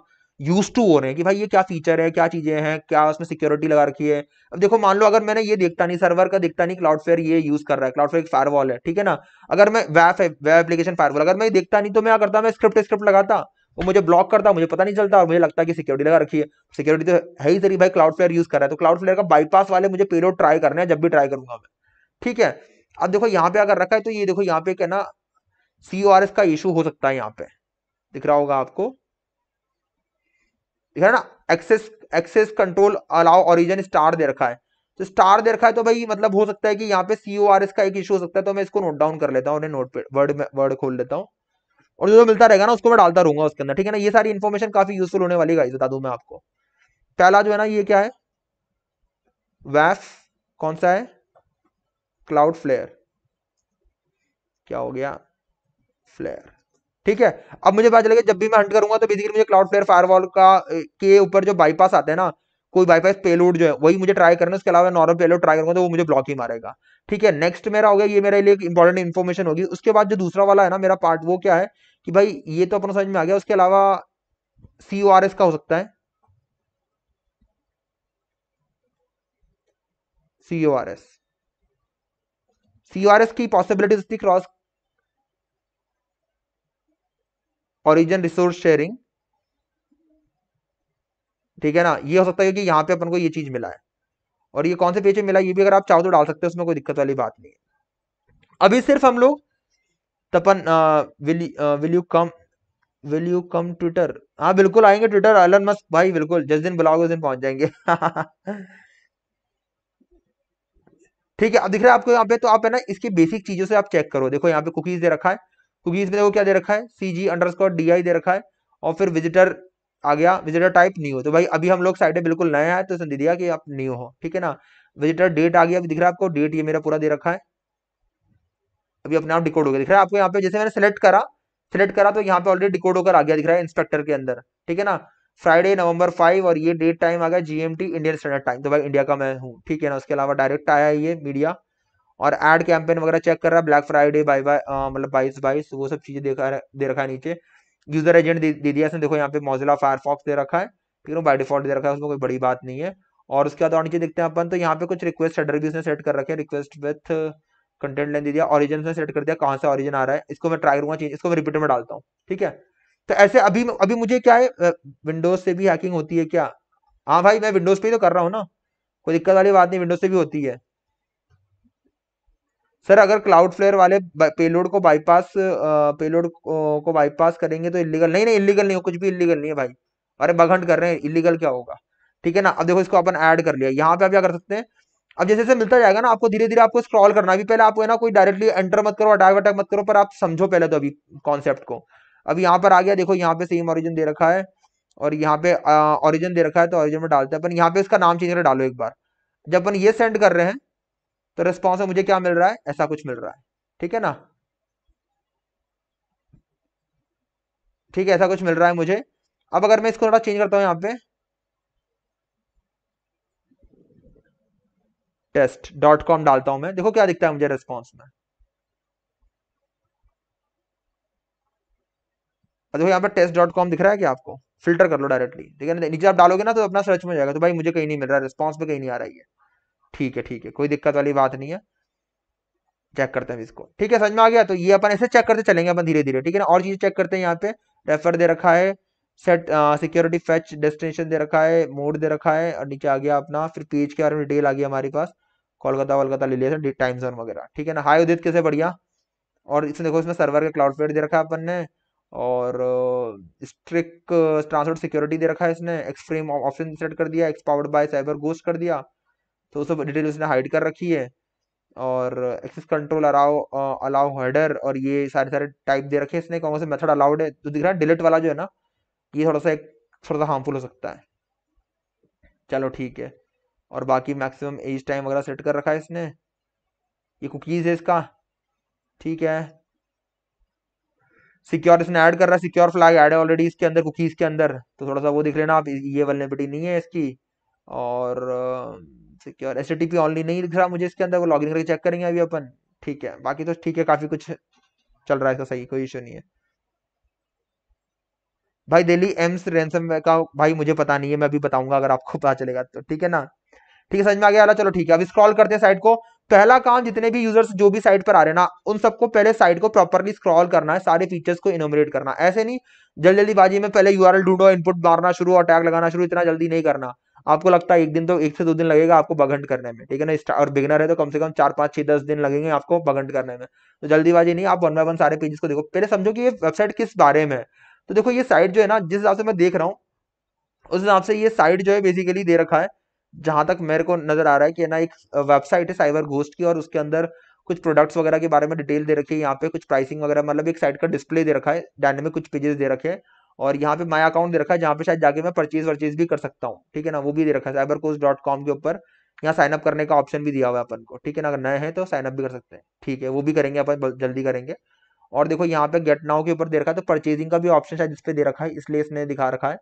यूज टू हो रहे हैं कि भाई ये क्या फीचर है क्या चीजें हैं क्या उसमें सिक्योरिटी लगा रखी है अब देखो मान लो अगर मैंने ये देखता नहीं सर्वर का देखता नहीं क्लाउडफेयर ये यूज कर रहा है क्लाउडफेयर एक फायरवॉल है ठीक है ना अगर मैं वैफ है वेब एप्लीकेशन फायरवॉल अगर मैं ये देखता नहीं तो मैं करता मैं स्क्रिप्ट स्क्रिप्ट लगाता वो मुझे ब्लॉक करता मुझे पता नहीं चलता और मुझे लगता है कि सिक्योरिटी लगा रखी है सिक्योरिटी तो है ही सर भाई क्लाउडफेयर यूज कर रहा है तो क्लाउडफेयर का बाईपास वाले मुझे पेलोड ट्राई करना है जब भी ट्राई करूंगा मैं ठीक है अब देखो यहाँ पे अगर रखा है तो ये देखो यहाँ पे क्या ना सी का इशू हो सकता है यहाँ पे दिख रहा होगा आपको है ना access access control allow origin star दे रखा है तो स्टार दे रखा है तो भाई मतलब हो सकता है कि यहाँ पे सीओ आर एस का एक इशू हो सकता है तो मैं इसको नोट डाउन कर लेता हूँ नोट पे वर्ड में वर्ड खोल लेता हूँ और जो मिलता रहेगा ना उसको मैं डालता रहूंगा उसके अंदर ठीक है ना ये सारी इन्फॉर्मेशन काफी यूजफुल होने वाली गाइस बता दू मैं आपको पहला जो है ना ये क्या है वैफ कौन सा है क्लाउड फ्लेयर क्या हो गया फ्लेयर ठीक है अब मुझे पता चलेगा जब भी मैं हंट करूंगा तो बेसिकली मुझे क्लाउड फ्लेयर फायरवॉल का के ऊपर जो बाईपास आता है ना कोई बाईपास पेलोड जो है वही मुझे ट्राई करना उसके अलावा नॉर्मल पेलोड ट्राई करूंगा तो वो मुझे ब्लॉक ही मारेगा ठीक है नेक्स्ट मेरा हो गया ये मेरे लिए इंपॉर्टेंट इन्फॉर्मेशन होगी उसके बाद जो दूसरा वाला है ना मेरा पार्ट वो क्या है कि भाई ये तो अपना समझ में आ गया उसके अलावा सी का हो सकता है C O R S C R S की पॉसिबिलिटीज थी क्रॉस ओरिजिन रिसोर्स शेयरिंग ठीक है ना ये हो सकता है कि यहाँ पे अपन को ये चीज मिला है और ये कौन से पेज पे मिला ये भी अगर आप चाहो तो डाल सकते हो उसमें कोई दिक्कत वाली बात नहीं है अभी सिर्फ हम लोग Tapan will you come will you come Twitter हाँ बिल्कुल आएंगे ट्विटर अलन मस्क भाई बिल्कुल जिस दिन बुलाओगे उस दिन पहुंच जाएंगे ठीक है अब दिख रहा है आपको यहाँ पे तो आप है ना इसकी बेसिक चीजों से आप चेक करो देखो यहाँ पे कुकीज दे रखा है क्योंकि इसमें देखो क्या दे रखा है C G underscore D I दे रखा है और फिर विजिटर आ गया विजिटर टाइप न्यू तो भाई अभी हम लोग साइड में बिल्कुल नया है तो इसने दे दिया कि आप न्यू हो ठीक है ना विजिटर डेट आ गया अभी दिख रहा है आपको डेट ये मेरा पूरा दे रखा है अभी अपने आप डिकोड हो गया दिख रहा है आपको यहाँ पे जैसे मैंने सेलेक्ट करा सेलेक्ट करा तो यहाँ पे ऑलरेडी डिकोड होकर आ गया दिख रहा है इंस्पेक्टर के अंदर ठीक है ना फ्राइडे नवंबर फाइव और ये डेट टाइम आ गया जीएमटी इंडियन स्टैंडर्ड टाइम तो भाई इंडिया का मैं हूँ ठीक है ना उसके अलावा डायरेक्ट आया ये मीडिया और एड कैंपेन वगैरह चेक कर रहा है ब्लैक फ्राइडे बाई बाय मतलब बाईस बाईस वो सब चीज़ें देखा दे रखा है नीचे यूजर एजेंट दे, दिया देखो यहाँ पे मोजिला फायरफॉक्स दे रखा है ठीक है बाई डिफॉल्ट दे रखा है उसमें कोई बड़ी बात नहीं है और उसके बाद और नीचे देखते हैं अपन तो यहाँ पे कुछ रिक्वेस्ट हेडर भी उसने सेट कर रखे हैं रिक्वेस्ट विथ कंटेंट लेन दे दिया ऑरिजन से सेट कर दिया कहाँ से ऑरिजन आ रहा है इसको मैं ट्राई करूंगा चेंज इसको मैं रिपीट में डालता हूँ ठीक है तो ऐसे अभी अभी मुझे क्या है विंडोज से भी हैकिंग होती है क्या हाँ भाई मैं विंडोज पे ही तो कर रहा हूँ ना कोई दिक्कत वाली बात नहीं विंडोज से भी होती है सर अगर क्लाउड फ्लेयर वाले पेलोड को बाईपास पेलोड को बाईपास करेंगे तो इलीगल नहीं नहीं इलीगल नहीं हो कुछ भी इलीगल नहीं है भाई अरे बघंट कर रहे हैं इलीगल क्या होगा ठीक है ना अब देखो इसको अपन ऐड कर लिया यहाँ पे आप क्या कर सकते हैं अब जैसे जैसे मिलता जाएगा ना आपको धीरे धीरे आपको स्क्रॉल करना अभी पहले आपको है ना कोई डायरेक्टली एंटर मत करो अटैक अटैक मत करो पर आप समझो पहले तो अभी कॉन्सेप्ट को अब यहाँ पर आ गया देखो यहाँ पे सेम ऑरिजिन दे रखा है और यहाँ पे ऑरिजिन दे रखा है तो ऑरिजिन में डालते हैं अपन यहाँ पे इसका नाम चेंज कर डालो एक बार जब अपन ये सेंड कर रहे हैं तो रिस्पॉन्स में मुझे क्या मिल रहा है ऐसा कुछ मिल रहा है ठीक है ना ठीक है ऐसा कुछ मिल रहा है मुझे अब अगर मैं इसको थोड़ा चेंज करता हूं यहां पे टेस्ट डॉट कॉम डालता हूं मैं देखो क्या दिखता है मुझे रेस्पॉन्स में देखो यहाँ पर टेस्ट डॉट कॉम दिख रहा है क्या आपको फिल्टर कर लो डायरेक्टली ठीक है ना नीचे आप डालोगे ना तो अपना सर्च में जाएगा तो भाई मुझे कहीं नहीं मिल रहा है रिस्पॉन्स में कहीं नहीं आ रही है ठीक है ठीक है कोई दिक्कत वाली बात नहीं है चेक करते हैं इसको ठीक है समझ में आ गया तो ये अपन ऐसे चेक करते चलेंगे अपन धीरे धीरे ठीक है ना और चीज चेक करते हैं यहाँ पे रेफर दे रखा है सेट सिक्योरिटी फैच डेस्टिनेशन दे रखा है मोड दे रखा है और नीचे आ गया अपना फिर पेज के बारे में डिटेल आ गया हमारे पास कोलकाता वलकता ले लिया था टाइम जोन वगैरह ठीक है ना हाई उदित कैसे बढ़िया और इसमें देखो इसमें सर्वर का क्लाउड फ्लेयर दे रखा है अपन ने और स्ट्रिक ट्रांसपोर्ट सिक्योरिटी दे रखा है इसने एक्सट्रीम ऑप्शन सेट कर दिया एक्सपावर्ड बाय साइबर गोस्ट कर दिया तो सब डिटेल उसने हाइड कर रखी है और access control allow allow header और ये सारे सारे टाइप दे रखे इसने कौन से मेथड अलाउड है तो दिख रहा है डिलीट वाला जो है ना ये थोड़ा सा एक थोड़ा सा हार्मफुल हो सकता है चलो ठीक है और बाकी मैक्सिमम एज टाइम वगैरह सेट कर रखा है इसने ये कुकीज़ है इसका ठीक है सिक्योर इसने ऐड कर रहा है सिक्योर फ्लैग ऐड है ऑलरेडी इसके अंदर कुकीज़ के अंदर तो थोड़ा सा वो दिख लेना आप ये अवेलेबिलिटी नहीं है इसकी और uh, सिक्योर एस ओनली नहीं दिख रहा मुझे इसके अंदर वो लॉग करके चेक करेंगे अभी अपन ठीक है बाकी तो ठीक है काफी कुछ चल रहा है इसका सही कोई इशू नहीं है भाई दिल्ली एम्स रेंसम का भाई मुझे पता नहीं है मैं अभी बताऊंगा अगर आपको पता चलेगा तो ठीक है ना ठीक है समझ में आ गया चलो ठीक है अब स्क्रॉल करते हैं साइट को पहला काम जितने भी यूजर्स जो भी साइट पर आ रहे हैं ना उन सबको पहले साइट को प्रॉपरली स्क्रॉल करना है सारे फीचर्स को इनोमरेट करना ऐसे नहीं जल्दी जल्दी बाजी में पहले यू आर ढूंढो इनपुट मारना शुरू और टैग लगाना शुरू इतना जल्दी नहीं करना आपको लगता है एक दिन तो एक से दो दिन लगेगा आपको बघंट करने में ठीक है ना और बिगनर है तो कम से कम चार पाँच छः दस दिन लगेंगे आपको बघंट करने में तो जल्दीबाजी नहीं आप वन बाय वन सारे पेजेस को देखो पहले समझो कि ये वेबसाइट किस बारे में है तो देखो ये साइट जो है ना जिस हिसाब से मैं देख रहा हूँ उस हिसाब से ये साइट जो है बेसिकली दे रखा है जहां तक मेरे को नजर आ रहा है कि ना एक वेबसाइट है साइबर घोस्ट की और उसके अंदर कुछ प्रोडक्ट्स वगैरह के बारे में डिटेल दे रखी है यहाँ पे कुछ प्राइसिंग वगैरह मतलब एक साइट का डिस्प्ले दे रखा है डायनेमिक कुछ पेजेस दे रखे हैं और यहाँ पे माई अकाउंट दे रखा है जहाँ पे शायद जाके मैं परचेज वर्चेज भी कर सकता हूँ ठीक है ना वो भी दे रखा है साइबर कोर्स डॉट कॉम के ऊपर यहाँ साइन अप करने का ऑप्शन भी दिया हुआ है अपन को ठीक है ना अगर नए हैं तो साइन अप भी कर सकते हैं ठीक है वो भी करेंगे अपन जल्दी करेंगे और देखो यहाँ पे गेट नाउ के ऊपर दे रखा है तो परचेजिंग का भी ऑप्शन शायद इस पर दे रखा है इसलिए इसने दिखा रखा है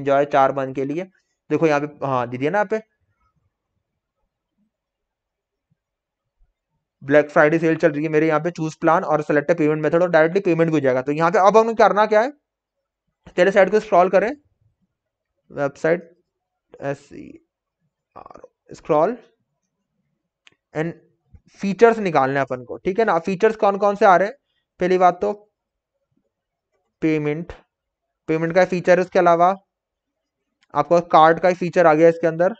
इंजॉय चार मंथ के लिए देखो यहाँ पे हाँ दीदी ना यहाँ पे ब्लैक फ्राइडे सेल चल रही है मेरे यहाँ पे चूज प्लान और सेलेक्ट पेमेंट मेथड और डायरेक्टली पेमेंट भी हो जाएगा तो यहाँ पे अब हमें करना क्या है पहले साइट को स्क्रॉल करें website S R scroll and features निकालने अपन को ठीक है ना फीचर्स कौन कौन से आ रहे हैं पहली बात तो पेमेंट पेमेंट का फीचर उसके अलावा आपको कार्ड का फीचर आ गया इसके अंदर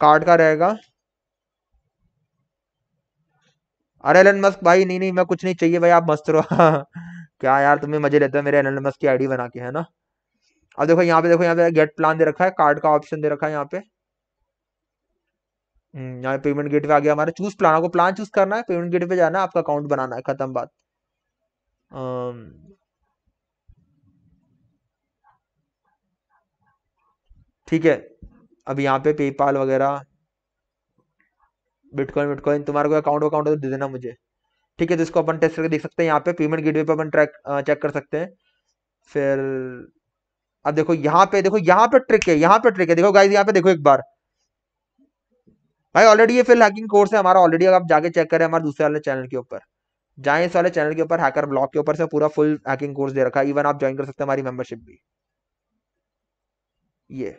कार्ड का रहेगा अरे एलन मस्क भाई नहीं नहीं मैं कुछ नहीं चाहिए भाई आप मस्त रहो क्या यार तुम्हें मजे लेते हो मेरे एलन मस्क की आईडी बना के है ना अब देखो यहाँ पे देखो यहाँ पे गेट प्लान दे रखा है कार्ड का ऑप्शन दे रखा है यहाँ पे हम्म, यहाँ पेमेंट गेट पे आ गया हमारा चूज प्लान आपको प्लान चूज करना है पेमेंट गेट पे जाना है आपका अकाउंट बनाना है खत्म बात ठीक है अब यहाँ पे पेपाल वगैरह बिटकॉइन बिटकॉइन तुम्हारे को अकाउंट अकाउंट तो दे देना मुझे ठीक है तो इसको अपन टेस्ट करके देख सकते हैं यहाँ पे पेमेंट गेटवे पे अपन ट्रैक चेक कर सकते हैं फिर अब देखो यहाँ पे देखो यहाँ पे ट्रिक है यहाँ पे ट्रिक है देखो गाइज यहाँ पे देखो एक बार भाई ऑलरेडी ये फिर हैकिंग कोर्स है हमारा ऑलरेडी आप जाके चेक करें हमारे दूसरे वाले चैनल के ऊपर जाए इस वाले चैनल के ऊपर हैकर ब्लॉक के ऊपर से पूरा फुल हैकिंग कोर्स दे रखा है इवन आप ज्वाइन कर सकते हैं हमारी मेंबरशिप भी ये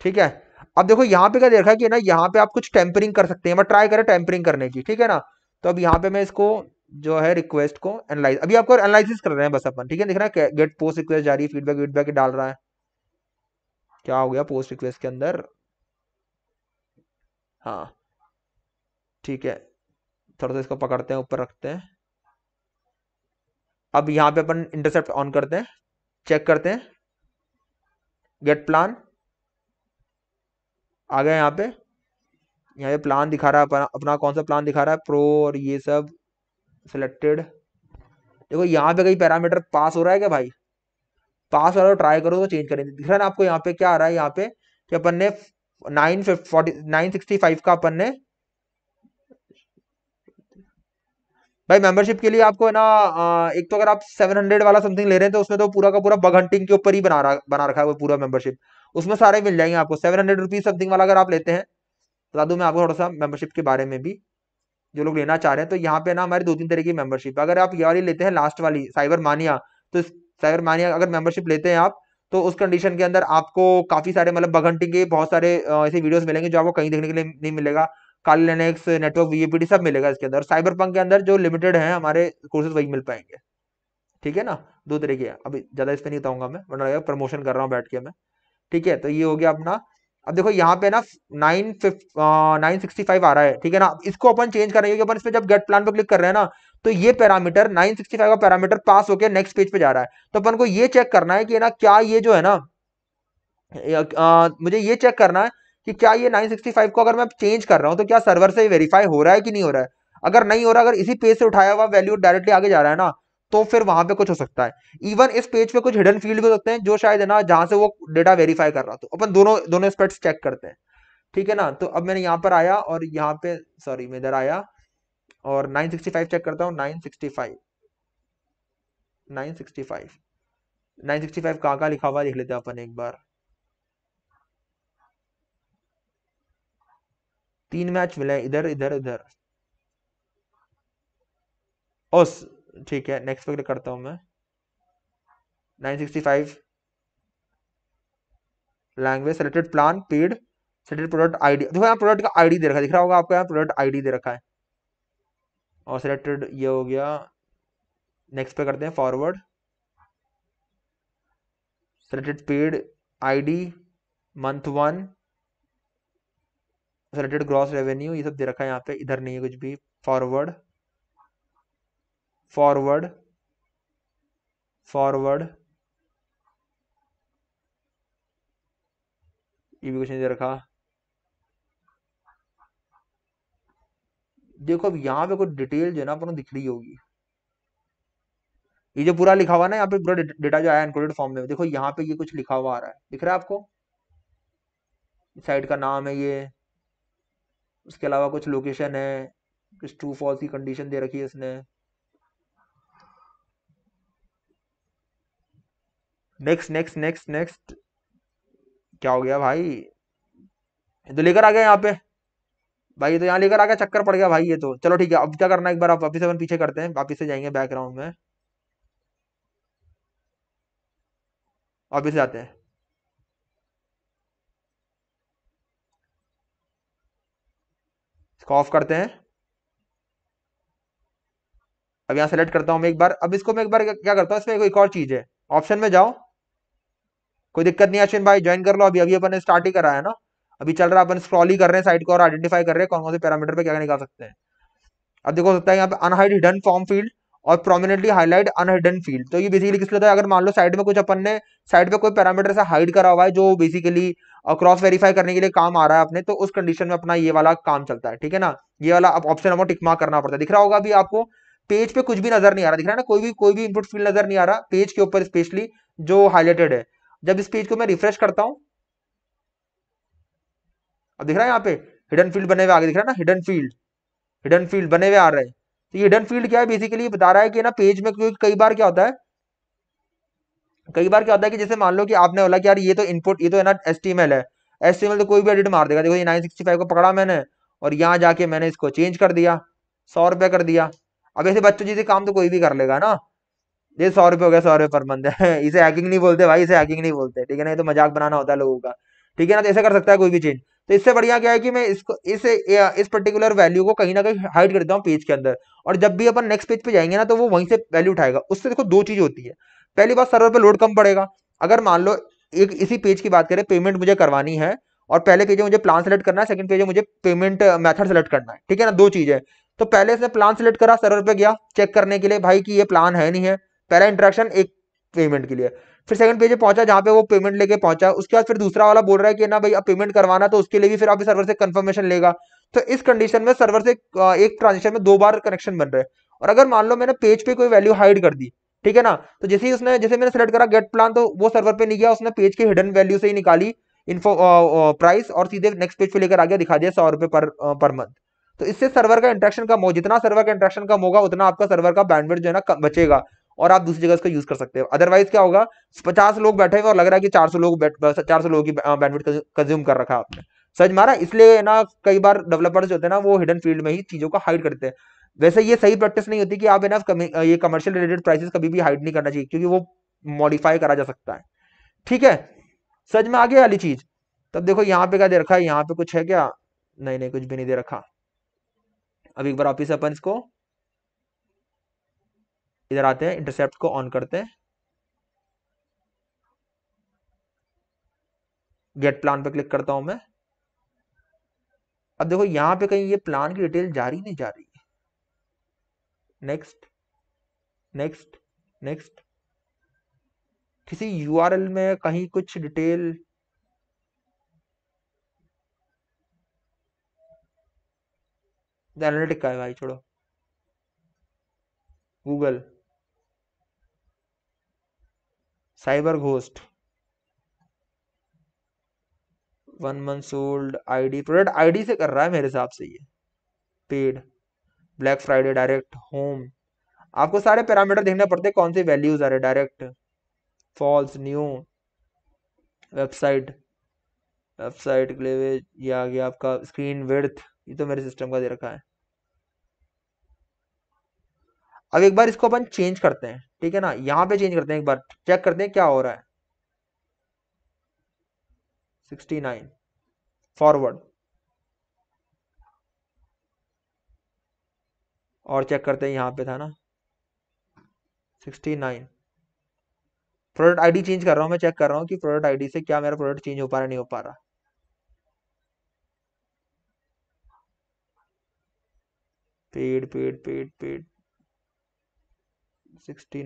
ठीक है अब देखो यहाँ पे क्या देखा कि ना यहाँ पे आप कुछ टेम्परिंग कर सकते हैं मैं ट्राई करें टेम्परिंग करने की ठीक है ना तो अब यहाँ पे मैं इसको जो है रिक्वेस्ट को एनालाइज अभी आपको एनालिसिस कर रहे हैं बस अपन ठीक है दिख रहा है गेट पोस्ट रिक्वेस्ट जारी फीडबैक वीडबैक डाल रहा है क्या हो गया पोस्ट रिक्वेस्ट के अंदर हाँ ठीक है थोड़ा सा इसको पकड़ते हैं ऊपर रखते हैं अब यहाँ पे अपन इंटरसेप्ट ऑन करते हैं चेक करते हैं गेट प्लान आ गया यहाँ पे यहाँ पे प्लान दिखा रहा है अपना, अपना कौन सा प्लान दिखा रहा है प्रो और ये सब सिलेक्टेड देखो यहाँ पे कहीं पैरामीटर पास हो रहा है क्या भाई पास हो रहा है ट्राई करो तो चेंज करेंगे दिख रहा है ना आपको यहाँ पे क्या आ रहा है यहाँ पे कि अपन ने नाइन नाइन सिक्सटी फाइव का अपन ने भाई मेंबरशिप के लिए आपको है ना एक तो अगर आप सेवन हंड्रेड वाला समथिंग ले रहे हैं तो उसमें तो पूरा का पूरा बग हंटिंग के ऊपर ही बना रहा बना रखा है वो पूरा मेंबरशिप उसमें सारे मिल जाएंगे आपको सेवन हंड्रेड रुपीज समथिंग वाला अगर आप लेते हैं तो दादू मैं आपको थोड़ा सा मेंबरशिप के बारे में भी जो लोग लेना चाह रहे हैं तो यहाँ पे ना हमारी दो तीन तरह की मेंबरशिप अगर आप ये वाली लेते हैं लास्ट वाली साइबर मानिया तो साइबर मानिया अगर मेंबरशिप लेते हैं आप तो उस कंडीशन के अंदर आपको काफी सारे मतलब बघंटी के बहुत सारे ऐसे वीडियोस मिलेंगे जो आपको कहीं देखने के लिए नहीं मिलेगा काली लेनेक्स नेटवर्क वीएपीडी सब मिलेगा इसके अंदर साइबर पंक के अंदर जो लिमिटेड है हमारे कोर्सेज वही मिल पाएंगे ठीक है ना दो तरीके अभी ज्यादा इस पर नहीं बताऊंगा मैं वरना प्रमोशन कर रहा हूँ बैठ के मैं ठीक है तो ये हो गया अपना अब देखो यहाँ पे ना नाइन नाइन सिक्सटी फाइव आ रहा है ठीक है ना इसको अपन चेंज कर रहे हैं अपन इस पर जब गेट प्लान पे क्लिक कर रहे हैं ना तो ये पैरामीटर नाइन सिक्सटी फाइव का पैरामीटर पास होकर नेक्स्ट पेज पे जा रहा है तो अपन को ये चेक करना है कि ना क्या ये जो है ना आ, मुझे ये चेक करना है कि क्या ये 965 को अगर मैं चेंज कर रहा हूँ तो क्या सर्वर से वेरीफाई हो रहा है कि नहीं हो रहा है अगर नहीं हो रहा अगर इसी पेज से उठाया हुआ वैल्यू डायरेक्टली आगे जा रहा है ना तो फिर वहां पे कुछ हो सकता है इवन इस पेज पे कुछ हिडन फील्ड भी हो सकते हैं जो शायद है ना जहां से वो डेटा वेरीफाई कर रहा तो अपन दोनों दोनों स्प्रेड्स चेक करते हैं ठीक है ना तो अब मैंने यहाँ पर आया और यहाँ पे सॉरी मैं इधर आया और 965 चेक करता हूँ 965 965 965 कहाँ कहाँ लिखा हुआ लिख लेते हैं अपन एक बार तीन मैच मिले इधर इधर इधर ओस ठीक है नेक्स्ट पे क्लिक करता हूँ मैं 965 language selected plan paid selected product ID देखो यहाँ प्रोडक्ट का आईडी दे रखा है दिख रहा होगा आपको यहाँ प्रोडक्ट आईडी दे रखा है और सेलेक्टेड ये हो गया नेक्स्ट पे करते हैं forward selected paid ID month one selected gross revenue ये सब दे रखा है यहाँ पे इधर नहीं है कुछ भी फॉरवर्ड फॉरवर्ड फॉरवर्ड ये भी क्वेश्चन दे रखा देखो अब यहाँ पे कुछ डिटेल जो है ना अपन दिख रही होगी ये जो पूरा लिखा हुआ ना यहाँ पे पूरा डेटा जो आया इनक्लूडेड फॉर्म में देखो यहाँ पे ये कुछ लिखा हुआ आ रहा है दिख रहा है आपको साइट का नाम है ये उसके अलावा कुछ लोकेशन है कुछ ट्रू फॉल्स की कंडीशन दे रखी है इसने नेक्स्ट नेक्स्ट नेक्स्ट नेक्स्ट क्या हो गया भाई ये तो लेकर आ गया यहाँ पे भाई ये तो यहाँ लेकर आ गया चक्कर पड़ गया भाई ये तो चलो ठीक है अब क्या करना है एक बार आप वापिस अपन पीछे करते हैं वापिस से जाएंगे बैकग्राउंड में वापिस जाते हैं इसको ऑफ करते हैं अब यहाँ सेलेक्ट करता हूँ मैं एक बार अब इसको मैं एक बार क्या करता हूँ इसमें एक और चीज़ है ऑप्शन में जाओ कोई दिक्कत नहीं अश्विन भाई ज्वाइन कर लो अभी अभी अपन ने स्टार्ट ही कराया है ना अभी चल रहा है अपन स्क्रॉल ही कर रहे हैं साइड को और आइडेंटिफाई कर रहे हैं कौन कौन से पैरामीटर पे क्या निकाल सकते हैं अब देखो सकता है यहाँ पे अनहाइड हिडन फॉर्म फील्ड और प्रोमिनेंटली हाईलाइट अनहिडन फील्ड तो ये बेसिकली किस लिए तो है अगर मान लो साइड में कुछ अपन ने साइड पे कोई पैरामीटर से हाइड करा हुआ है जो बेसिकली क्रॉस वेरीफाई करने के लिए काम आ रहा है अपने तो उस कंडीशन में अपना ये वाला काम चलता है ठीक है ना ये वाला ऑप्शन हमको टिकमा करना पड़ता है दिख रहा होगा अभी आपको पेज पे कुछ भी नजर नहीं आ रहा दिख रहा है ना कोई भी कोई भी इनपुट फील्ड नजर नहीं आ रहा पेज के ऊपर स्पेशली जो हाईलाइटेड है जब इस पेज को मैं रिफ्रेश करता हूं अब दिख रहा है यहाँ पे हिडन फील्ड बने हुए आगे दिख रहा है ना हिडन फील्ड हिडन फील्ड बने हुए आ रहे हैं तो ये हिडन फील्ड क्या है बेसिकली बता रहा है कि ना पेज में क्योंकि कई बार क्या होता है कई बार क्या होता है कि जैसे मान लो कि आपने बोला कि यार ये तो इनपुट ये तो है ना एस है एस तो कोई भी एडिट मार देगा देखो ये नाइन को पकड़ा मैंने और यहाँ जाके मैंने इसको चेंज कर दिया सौ रुपये कर दिया अब ऐसे बच्चों जैसे काम तो कोई भी कर लेगा ना ये सौ रुपये हो गया सौ रुपये पर मंथ है इसे हैकिंग नहीं बोलते भाई इसे हैकिंग नहीं बोलते ठीक है ना ये तो मजाक बनाना होता है लोगों का ठीक है ना तो ऐसे कर सकता है कोई भी चीज तो इससे बढ़िया क्या है कि मैं इसको इस इस पर्टिकुलर वैल्यू को कहीं ना कहीं हाइड करता हूँ पेज के अंदर और जब भी अपन नेक्स्ट पेज पे जाएंगे ना तो वो वहीं से वैल्यू उठाएगा उससे देखो दो चीज होती है पहली बात सर्वर पे लोड कम पड़ेगा अगर मान लो एक इसी पेज की बात करें पेमेंट मुझे करवानी है और पहले पेज मुझे प्लान सेलेक्ट करना है सेकंड पेज मुझे पेमेंट मेथड सेलेक्ट करना है ठीक है ना दो चीज है तो पहले इसने प्लान सेलेक्ट करा सर्वर पे गया चेक करने के लिए भाई कि ये प्लान है नहीं है पहला इंट्रैक्शन एक पेमेंट के लिए फिर सेकंड पेज पे पहुंचा जहां पे वो पेमेंट लेके पहुंचा उसके बाद फिर दूसरा वाला बोल रहा है कि ना भाई अब पेमेंट करवाना तो उसके लिए भी फिर आप सर्वर से कंफर्मेशन लेगा तो इस कंडीशन में सर्वर से एक ट्रांजेक्शन में दो बार कनेक्शन बन रहे और अगर मान लो मैंने पेज पे कोई वैल्यू हाइड कर दी ठीक है ना तो जैसे ही उसने जैसे मैंने सेलेक्ट करा गेट प्लान तो वो सर्वर पे नहीं गया उसने पेज के हिडन वैल्यू से ही निकाली इन्फो प्राइस और सीधे नेक्स्ट पेज पे लेकर आ गया दिखा दिया सौ रुपए पर पर मंथ तो इससे सर्वर का इंट्रेक्शन कम हो जितना सर्वर का इंट्रेक्शन कम होगा उतना आपका सर्वर का बैंडविड्थ जो है ना बचेगा और आप दूसरी जगह इसका यूज कर सकते हो अदरवाइज क्या होगा पचास लोग बैठे हुए और लग रहा है कि चार सौ लोग चार सौ लोगों की बैडमिट कंज्यूम कर रखा है आपने सच मारा इसलिए ना कई बार डेवलपर्स जो होते हैं ना वो हिडन फील्ड में ही चीजों को हाइड करते हैं वैसे ये सही प्रैक्टिस नहीं होती कि आप ना ये कमर्शियल रिलेटेड प्राइसेस कभी भी हाइड नहीं करना चाहिए क्योंकि वो मॉडिफाई करा जा सकता है ठीक है सच में आगे वाली चीज तब देखो यहाँ पे क्या दे रखा है यहाँ पे कुछ है क्या नहीं नहीं कुछ भी नहीं दे रखा अब एक बार ऑफिस अपन इसको इधर आते हैं इंटरसेप्ट को ऑन करते हैं गेट प्लान पे क्लिक करता हूं मैं अब देखो यहां पे कहीं ये प्लान की डिटेल जारी नहीं जा रही है नेक्स्ट नेक्स्ट नेक्स्ट किसी यूआरएल में कहीं कुछ डिटेल एनालिटिक का है भाई छोड़ो Google Cyber Ghost one month old ID product ID से कर रहा है मेरे हिसाब से ये paid black Friday direct home आपको सारे पैरामीटर देखने पड़ते हैं कौन से वैल्यूज आ रहे direct false new website website के लिए ये आ गया आपका स्क्रीन विर्थ ये तो मेरे सिस्टम का दे रखा है अब एक बार इसको अपन चेंज करते हैं ठीक है ना यहां पे चेंज करते हैं एक बार चेक करते हैं क्या हो रहा है 69 फॉरवर्ड और चेक करते हैं यहां पे था ना 69 प्रोडक्ट आईडी चेंज कर रहा हूं मैं चेक कर रहा हूँ कि प्रोडक्ट आईडी से क्या मेरा प्रोडक्ट चेंज हो पा रहा नहीं हो पा रहा paid paid paid paid sixty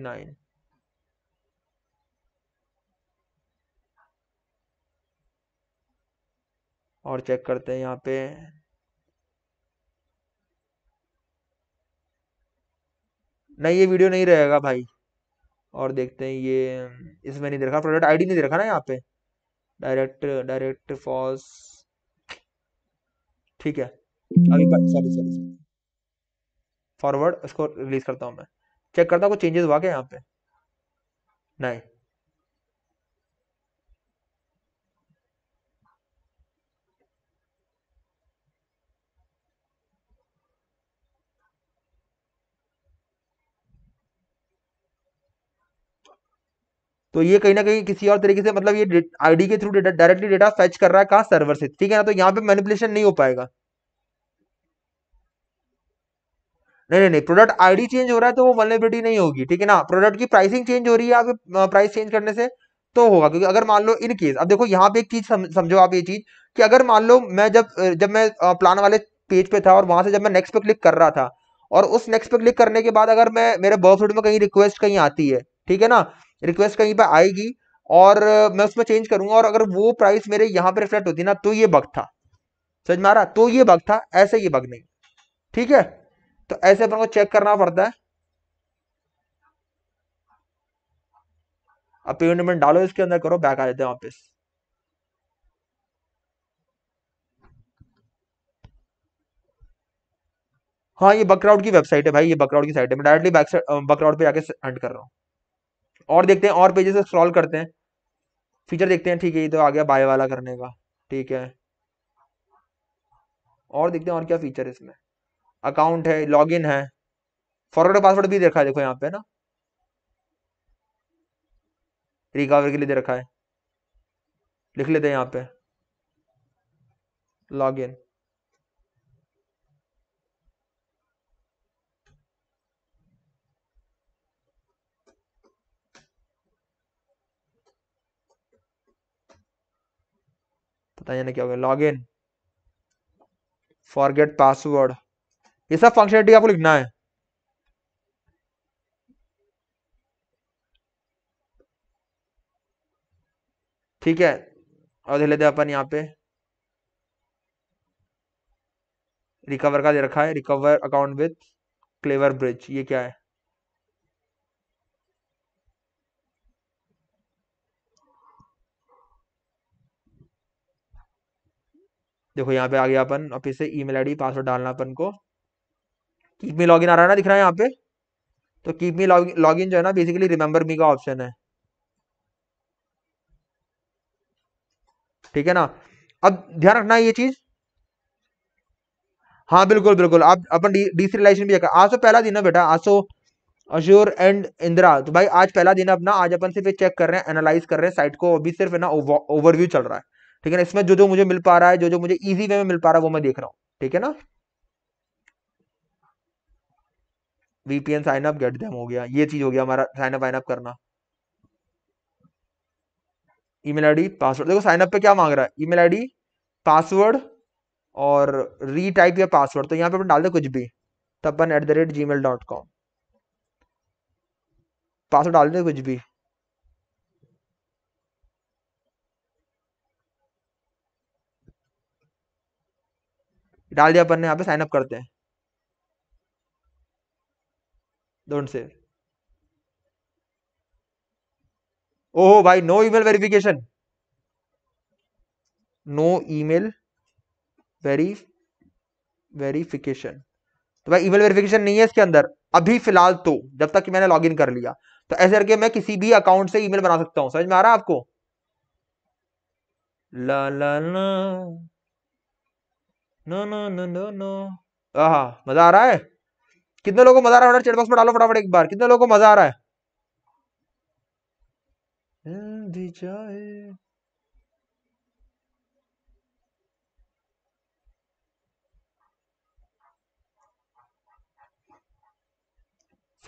और चेक करते हैं यहाँ पे नहीं ये वीडियो नहीं रहेगा भाई और देखते हैं ये इसमें नहीं देखा प्रोडक्ट आईडी नहीं देखा ना यहाँ पे डायरेक्ट डायरेक्ट फॉल्स ठीक है अभी सॉरी सॉरी सॉरी फॉरवर्ड इसको रिलीज करता हूँ मैं चेक करता कोई चेंजेस हुआ क्या यहाँ पे नहीं तो ये कहीं ना कहीं किसी और तरीके से मतलब ये आईडी के थ्रू डायरेक्टली डेटा फेच कर रहा है कहा सर्वर से ठीक है ना तो यहाँ पे मैनिपुलेशन नहीं हो पाएगा नहीं नहीं नहीं प्रोडक्ट आईडी चेंज हो रहा है तो वो वनरेबिलिटी नहीं होगी ठीक है ना प्रोडक्ट की प्राइसिंग चेंज हो रही है आप प्राइस चेंज करने से तो होगा क्योंकि अगर मान लो इन केस अब देखो यहाँ पे एक चीज समझो आप ये चीज कि अगर मान लो मैं जब जब मैं प्लान वाले पेज पे था और वहां से जब मैं नेक्स्ट पे क्लिक कर रहा था और उस नेक्स्ट पे क्लिक करने के बाद अगर मैं मेरे बर्फूड में कहीं रिक्वेस्ट कहीं आती है ठीक है ना रिक्वेस्ट कहीं पर आएगी और मैं उसमें चेंज करूंगा और अगर वो प्राइस मेरे यहाँ पे रिफ्लेक्ट होती ना तो ये बग था समझ मारा तो ये बग था ऐसे ये बग नहीं ठीक है तो ऐसे अपन को चेक करना पड़ता है अब पेमेंट वेमेंट डालो इसके अंदर करो बैक आ जाते हैं वापिस हाँ ये बकराउड की वेबसाइट है भाई ये बकराउड की साइट है मैं डायरेक्टली बैक बकराउड पे जाके हंट कर रहा हूँ और देखते हैं और पेजेस स्क्रॉल करते हैं फीचर देखते हैं ठीक है ये तो आ गया बाय वाला करने का ठीक है और देखते हैं और क्या फीचर है इसमें अकाउंट है लॉगिन है फॉरवर्ड पासवर्ड भी देखा है देखो यहाँ पे ना रिकवर के लिए दे रखा है लिख लेते हैं यहाँ पे लॉग इन पता नहीं क्या हो गया लॉग इन फॉरगेट पासवर्ड ये सब फंक्शनलिटी आपको लिखना है ठीक है और देख लेते अपन यहां पे रिकवर का दे रखा है recover account with Cleverbridge ये क्या है देखो यहां पे आ गया अपन अब इसे ईमेल आईडी पासवर्ड डालना अपन को कीप मी लॉगिन आ रहा है ना दिख रहा है यहाँ पे तो कीप मी इन जो है ना बेसिकली रिमेंबर मी का ऑप्शन है ठीक है ना अब ध्यान रखना है ये चीज हाँ बिल्कुल बिल्कुल आप अपन डिसरिलाइजेशन भी आज तो पहला दिन है बेटा आज तो अशोर एंड इंदिरा तो भाई आज पहला दिन है अपना आज अपन सिर्फ चेक कर रहे हैं एनालाइज कर रहे हैं साइट को अभी सिर्फ है ना ओवरव्यू चल रहा है ठीक है ना इसमें जो जो मुझे मिल पा रहा है जो जो मुझे ईजी वे में मिल पा रहा है वो मैं देख रहा हूँ ठीक है ना VPN sign up get them हो गया ये चीज हो गया हमारा साइन अप वाइन अप करना ईमेल आईडी पासवर्ड देखो साइन अप पे क्या मांग रहा है ईमेल आईडी पासवर्ड और रीटाइप या पासवर्ड तो यहाँ पे अपन डाल दे कुछ भी Tapan at the rate Gmail dot com password डाल दे कुछ भी डाल दिया अपन ने यहाँ पे साइन अप करते हैं डोंट से ओह भाई no email verification no email very verification तो भाई ईमेल वेरिफिकेशन नहीं है इसके अंदर अभी फिलहाल तो जब तक कि मैंने लॉगिन कर लिया तो ऐसे करके मैं किसी भी अकाउंट से ईमेल बना सकता हूं समझ में आ रहा है आपको ला ला ला no no no no no मजा आ रहा है कितने लोगों को मजा आ रहा है चैट बॉक्स में डालो फटाफट एक बार कितने लोगों को मजा आ रहा है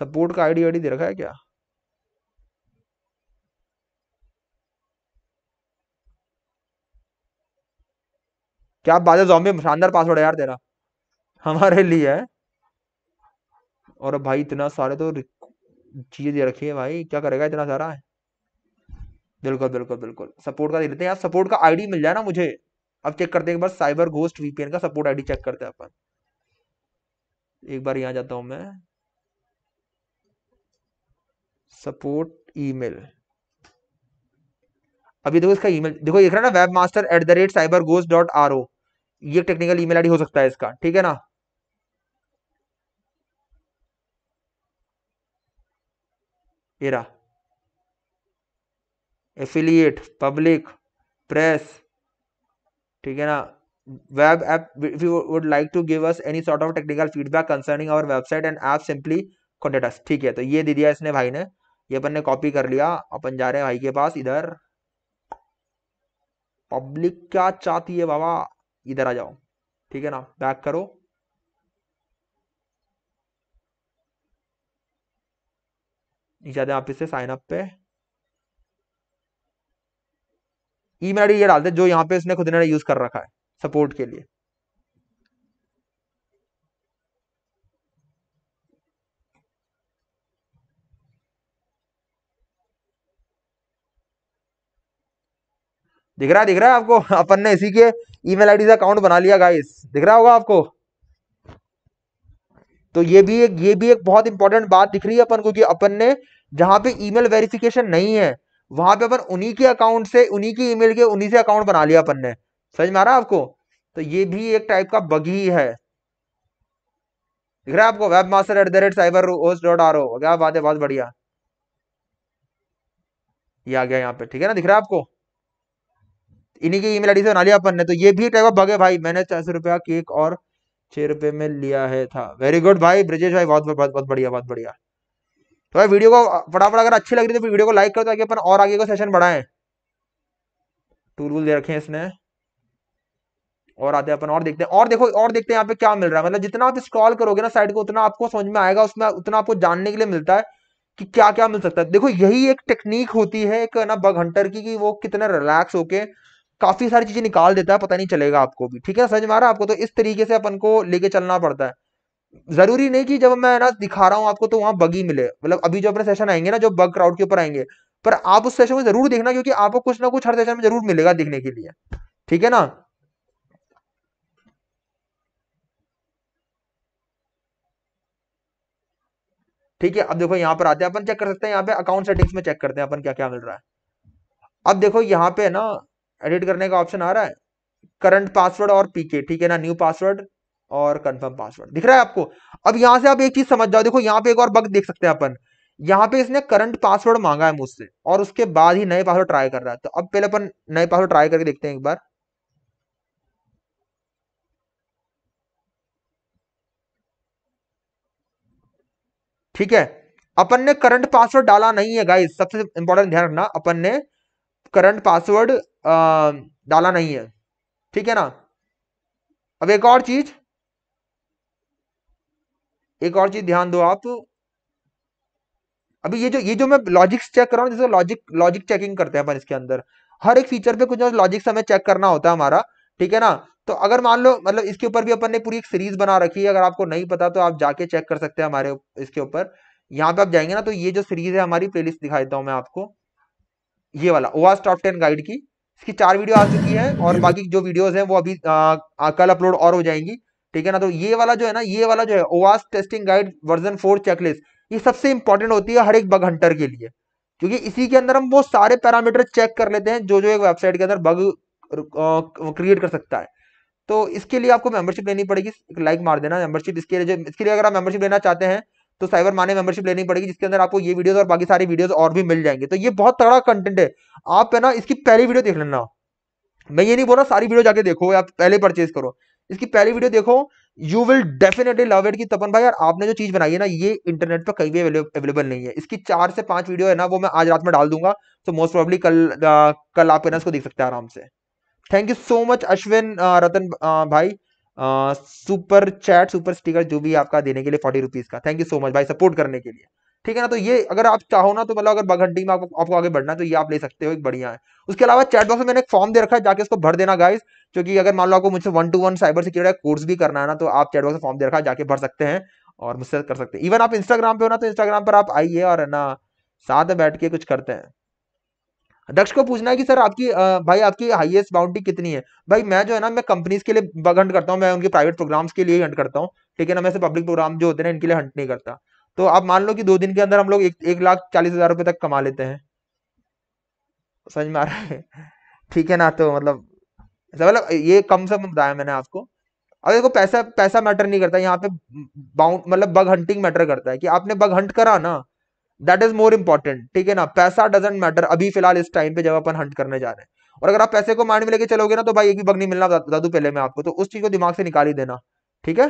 सपोर्ट का आईडी आईडी दे रखा है क्या क्या बात है जॉम्बे शानदार पासवर्ड है यार तेरा हमारे लिए है और भाई इतना सारे तो चीज दे रखी है भाई क्या करेगा इतना सारा है बिल्कुल बिल्कुल बिल्कुल सपोर्ट का दे देते हैं यार सपोर्ट का आईडी मिल जाए ना मुझे अब चेक करते हैं एक बार साइबर घोस्ट वीपीएन का सपोर्ट आईडी चेक करते हैं अपन एक बार यहाँ जाता हूँ मैं सपोर्ट ईमेल अभी देखो इसका ईमेल देखो देख रहा ना webmaster at the rate Cyber ghost dot R O ये टेक्निकल ईमेल आईडी हो सकता है इसका ठीक है ना एरा एफिलिएट पब्लिक प्रेस ठीक है ना web app if you would like to give us any sort of technical feedback concerning our website and app simply contact us ठीक है तो ये दे दिया इसने भाई ने ये अपन ने कॉपी कर लिया अपन जा रहे हैं भाई के पास इधर पब्लिक क्या चाहती है बाबा इधर आ जाओ ठीक है ना बैक करो आते हैं आप इसे साइन अप पे ईमेल आईडी ये डालते जो यहाँ पे इसने खुद ने यूज कर रखा है सपोर्ट के लिए दिख रहा है दिख रहा है आपको अपन ने इसी के ईमेल आईडी से अकाउंट बना लिया गाइस दिख रहा होगा आपको तो ये भी एक ये भी एक बहुत इंपॉर्टेंट बात दिख रही है अपन को कि अपन ने जहां पे ईमेल वेरिफिकेशन नहीं है वहां पे अपन उन्हीं के अकाउंट से उन्हीं की ईमेल के उन्हीं से अकाउंट बना लिया अपन ने समझ में आ रहा आपको तो ये भी एक टाइप का बग ही है दिख रहा है आपको webmaster at the rate cyber host dot R O क्या बात है बहुत बढ़िया ये आ गया यहाँ पे ठीक है ना दिख रहा है आपको इन्हीं की ईमेल आईडी से बना लिया अपन ने तो ये भी टाइप का बग है भाई मैंने चार सौ रुपया केक और छह रुपए में लिया है था वेरी गुड भाई ब्रजेश भाई बहुत बहुत बहुत बढ़िया बहुत बढ़िया तो भाई वीडियो को फटाफट अगर अच्छी लग रही तो फिर वीडियो को लाइक करो ताकि अपन और आगे का सेशन बढ़ाएं टूल वूल दे रखे हैं इसने और आते हैं अपन और देखते हैं और देखो और देखते हैं यहाँ पे क्या मिल रहा है मतलब जितना आप स्क्रॉल करोगे ना साइड को उतना आपको समझ में आएगा उसमें उतना आपको जानने के लिए मिलता है कि क्या क्या मिल सकता है देखो यही एक टेक्निक होती है एक ना बग हंटर की कि वो कितना रिलैक्स होके काफी सारी चीजें निकाल देता है पता नहीं चलेगा आपको भी ठीक है समझ में आ रहा है आपको तो इस तरीके से अपन को लेके चलना पड़ता है जरूरी नहीं कि जब मैं ना दिखा रहा हूँ आपको तो वहां बगी मिले मतलब अभी जो अपने सेशन आएंगे ना जो बग क्राउड के ऊपर आएंगे पर आप उस सेशन को जरूर देखना क्योंकि आपको कुछ ना कुछ हर सेशन में जरूर मिलेगा देखने के लिए ठीक है ना ठीक है अब देखो यहाँ पर आते हैं अपन चेक कर सकते हैं यहाँ पे अकाउंट सेटिंग्स में चेक करते हैं अपन क्या क्या मिल रहा है अब देखो यहाँ पे ना एडिट करने का ऑप्शन आ रहा है करंट पासवर्ड और पीके ठीक है ना न्यू पासवर्ड और कंफर्म पासवर्ड दिख रहा है आपको अब यहां से आप एक चीज समझ जाओ देखो यहाँ पे एक और बग देख सकते हैं अपन यहाँ पे इसने करंट पासवर्ड मांगा है मुझसे और उसके बाद ही नए पासवर्ड ट्राई कर रहा है तो अब पहले अपन नए पासवर्ड ट्राई करके देखते हैं एक बार ठीक है अपन ने करंट पासवर्ड डाला नहीं है गाइस सबसे इंपॉर्टेंट ध्यान रखना अपन ने करंट पासवर्ड डाला नहीं है ठीक है ना अब एक और चीज एक और चीज ध्यान दो आप अभी ये जो ये जो मैं लॉजिक चेक कर रहा हूँ जैसे लॉजिक लॉजिक चेकिंग करते हैं अपन इसके अंदर हर एक फीचर पे कुछ ना लॉजिक से हमें चेक करना होता है हमारा ठीक है ना तो अगर मान लो मतलब इसके ऊपर भी अपन ने पूरी एक सीरीज बना रखी है अगर आपको नहीं पता तो आप जाके चेक कर सकते हैं हमारे इसके ऊपर यहाँ पे आप जाएंगे ना तो ये जो सीरीज है हमारी लिस्ट दिखा देता हूँ मैं आपको ये वाला ओवास टॉप टेन गाइड की इसकी चार वीडियो आ चुकी है और बाकी जो वीडियोज है वो अभी कल अपलोड और हो जाएंगी ठीक है ना तो ये वाला जो है ना ये वाला जो है ओवास testing guide version four checklist ये सबसे इंपॉर्टेंट होती है हर एक बग हंटर के लिए क्योंकि इसी के अंदर हम वो सारे पैरामीटर चेक कर लेते हैं जो जो एक वेबसाइट के अंदर बग क्रिएट कर सकता है तो इसके लिए आपको मेंबरशिप लेनी पड़ेगी लाइक मार देना मेंबरशिप इसके लिए जो इसके लिए अगर आप मेंबरशिप लेना चाहते हैं तो साइबर माने मेंबरशिप लेनी पड़ेगी जिसके अंदर आपको ये वीडियोस और बाकी सारी वीडियोस और भी मिल जाएंगे तो ये बहुत तगड़ा कंटेंट है आप है ना इसकी पहली वीडियो देख लेना मैं ये नहीं बोल रहा सारी वीडियो जाके देखो या पहले परचेज करो इसकी पहली वीडियो देखो you will definitely love it की तपन भाई यार आपने जो चीज बनाई है ना ये इंटरनेट पर कहीं भी अवेलेबल नहीं है इसकी चार से पांच वीडियो है ना वो मैं आज रात में डाल दूंगा तो मोस्ट प्रॉब्ली कल आ, कल आप इसको देख सकते हैं आराम से thank you so much Ashwin Ratan आ, भाई सुपर चैट सुपर स्टिकर जो भी आपका देने के लिए फोर्टी रुपीज का थैंक यू सो मच भाई सपोर्ट करने के लिए ठीक है ना तो ये अगर आप चाहो ना तो मतलब अगर घंटी में आपको आपको आगे बढ़ना है तो ये आप ले सकते हो एक बढ़िया है उसके अलावा चैट बॉक्स में मैंने एक फॉर्म दे रखा है जाके उसको भर देना गाइस क्योंकि अगर मान लो आपको मुझसे one to one cyber security का कोर्स भी करना है ना तो आप चैट बॉक्स में फॉर्म दे रखा है जाके भर सकते हैं और मुझसे कर सकते हैं इवन आप इंस्टाग्राम पे हो ना तो इंस्टाग्राम पर आप आइए और ना साथ बैठ के कुछ करते हैं दक्ष को पूछना है कि सर आपकी भाई आपकी हाईएस्ट बाउंड्री कितनी है भाई मैं जो है ना मैं कंपनीज के लिए हंट करता हूँ मैं उनके प्राइवेट प्रोग्राम्स के लिए हंट करता हूँ ठीक है ना मैं से पब्लिक प्रोग्राम जो होते हैं इनके लिए हंट नहीं करता तो आप मान लो कि दो दिन के अंदर हम लोग एक, एक लाख चालीस हजार रुपए तक कमा लेते हैं समझ में आ रहा है ठीक है ना तो मतलब मतलब ये कम से कम बताया मैंने आपको अब देखो पैसा पैसा मैटर नहीं करता यहाँ पे बाउंड मतलब बग हंटिंग मैटर करता है कि आपने बग हंट करा ना दैट इज मोर इम्पोर्टेंट ठीक है ना पैसा डजेंट मैटर अभी फिलहाल इस टाइम पे जब अपन हंट करने जा रहे हैं और अगर आप पैसे को माइंड में लेके चलोगे ना तो भाई एक भी बग नहीं मिलना दादू पहले में आपको तो उस चीज को दिमाग से निकाल ही देना ठीक है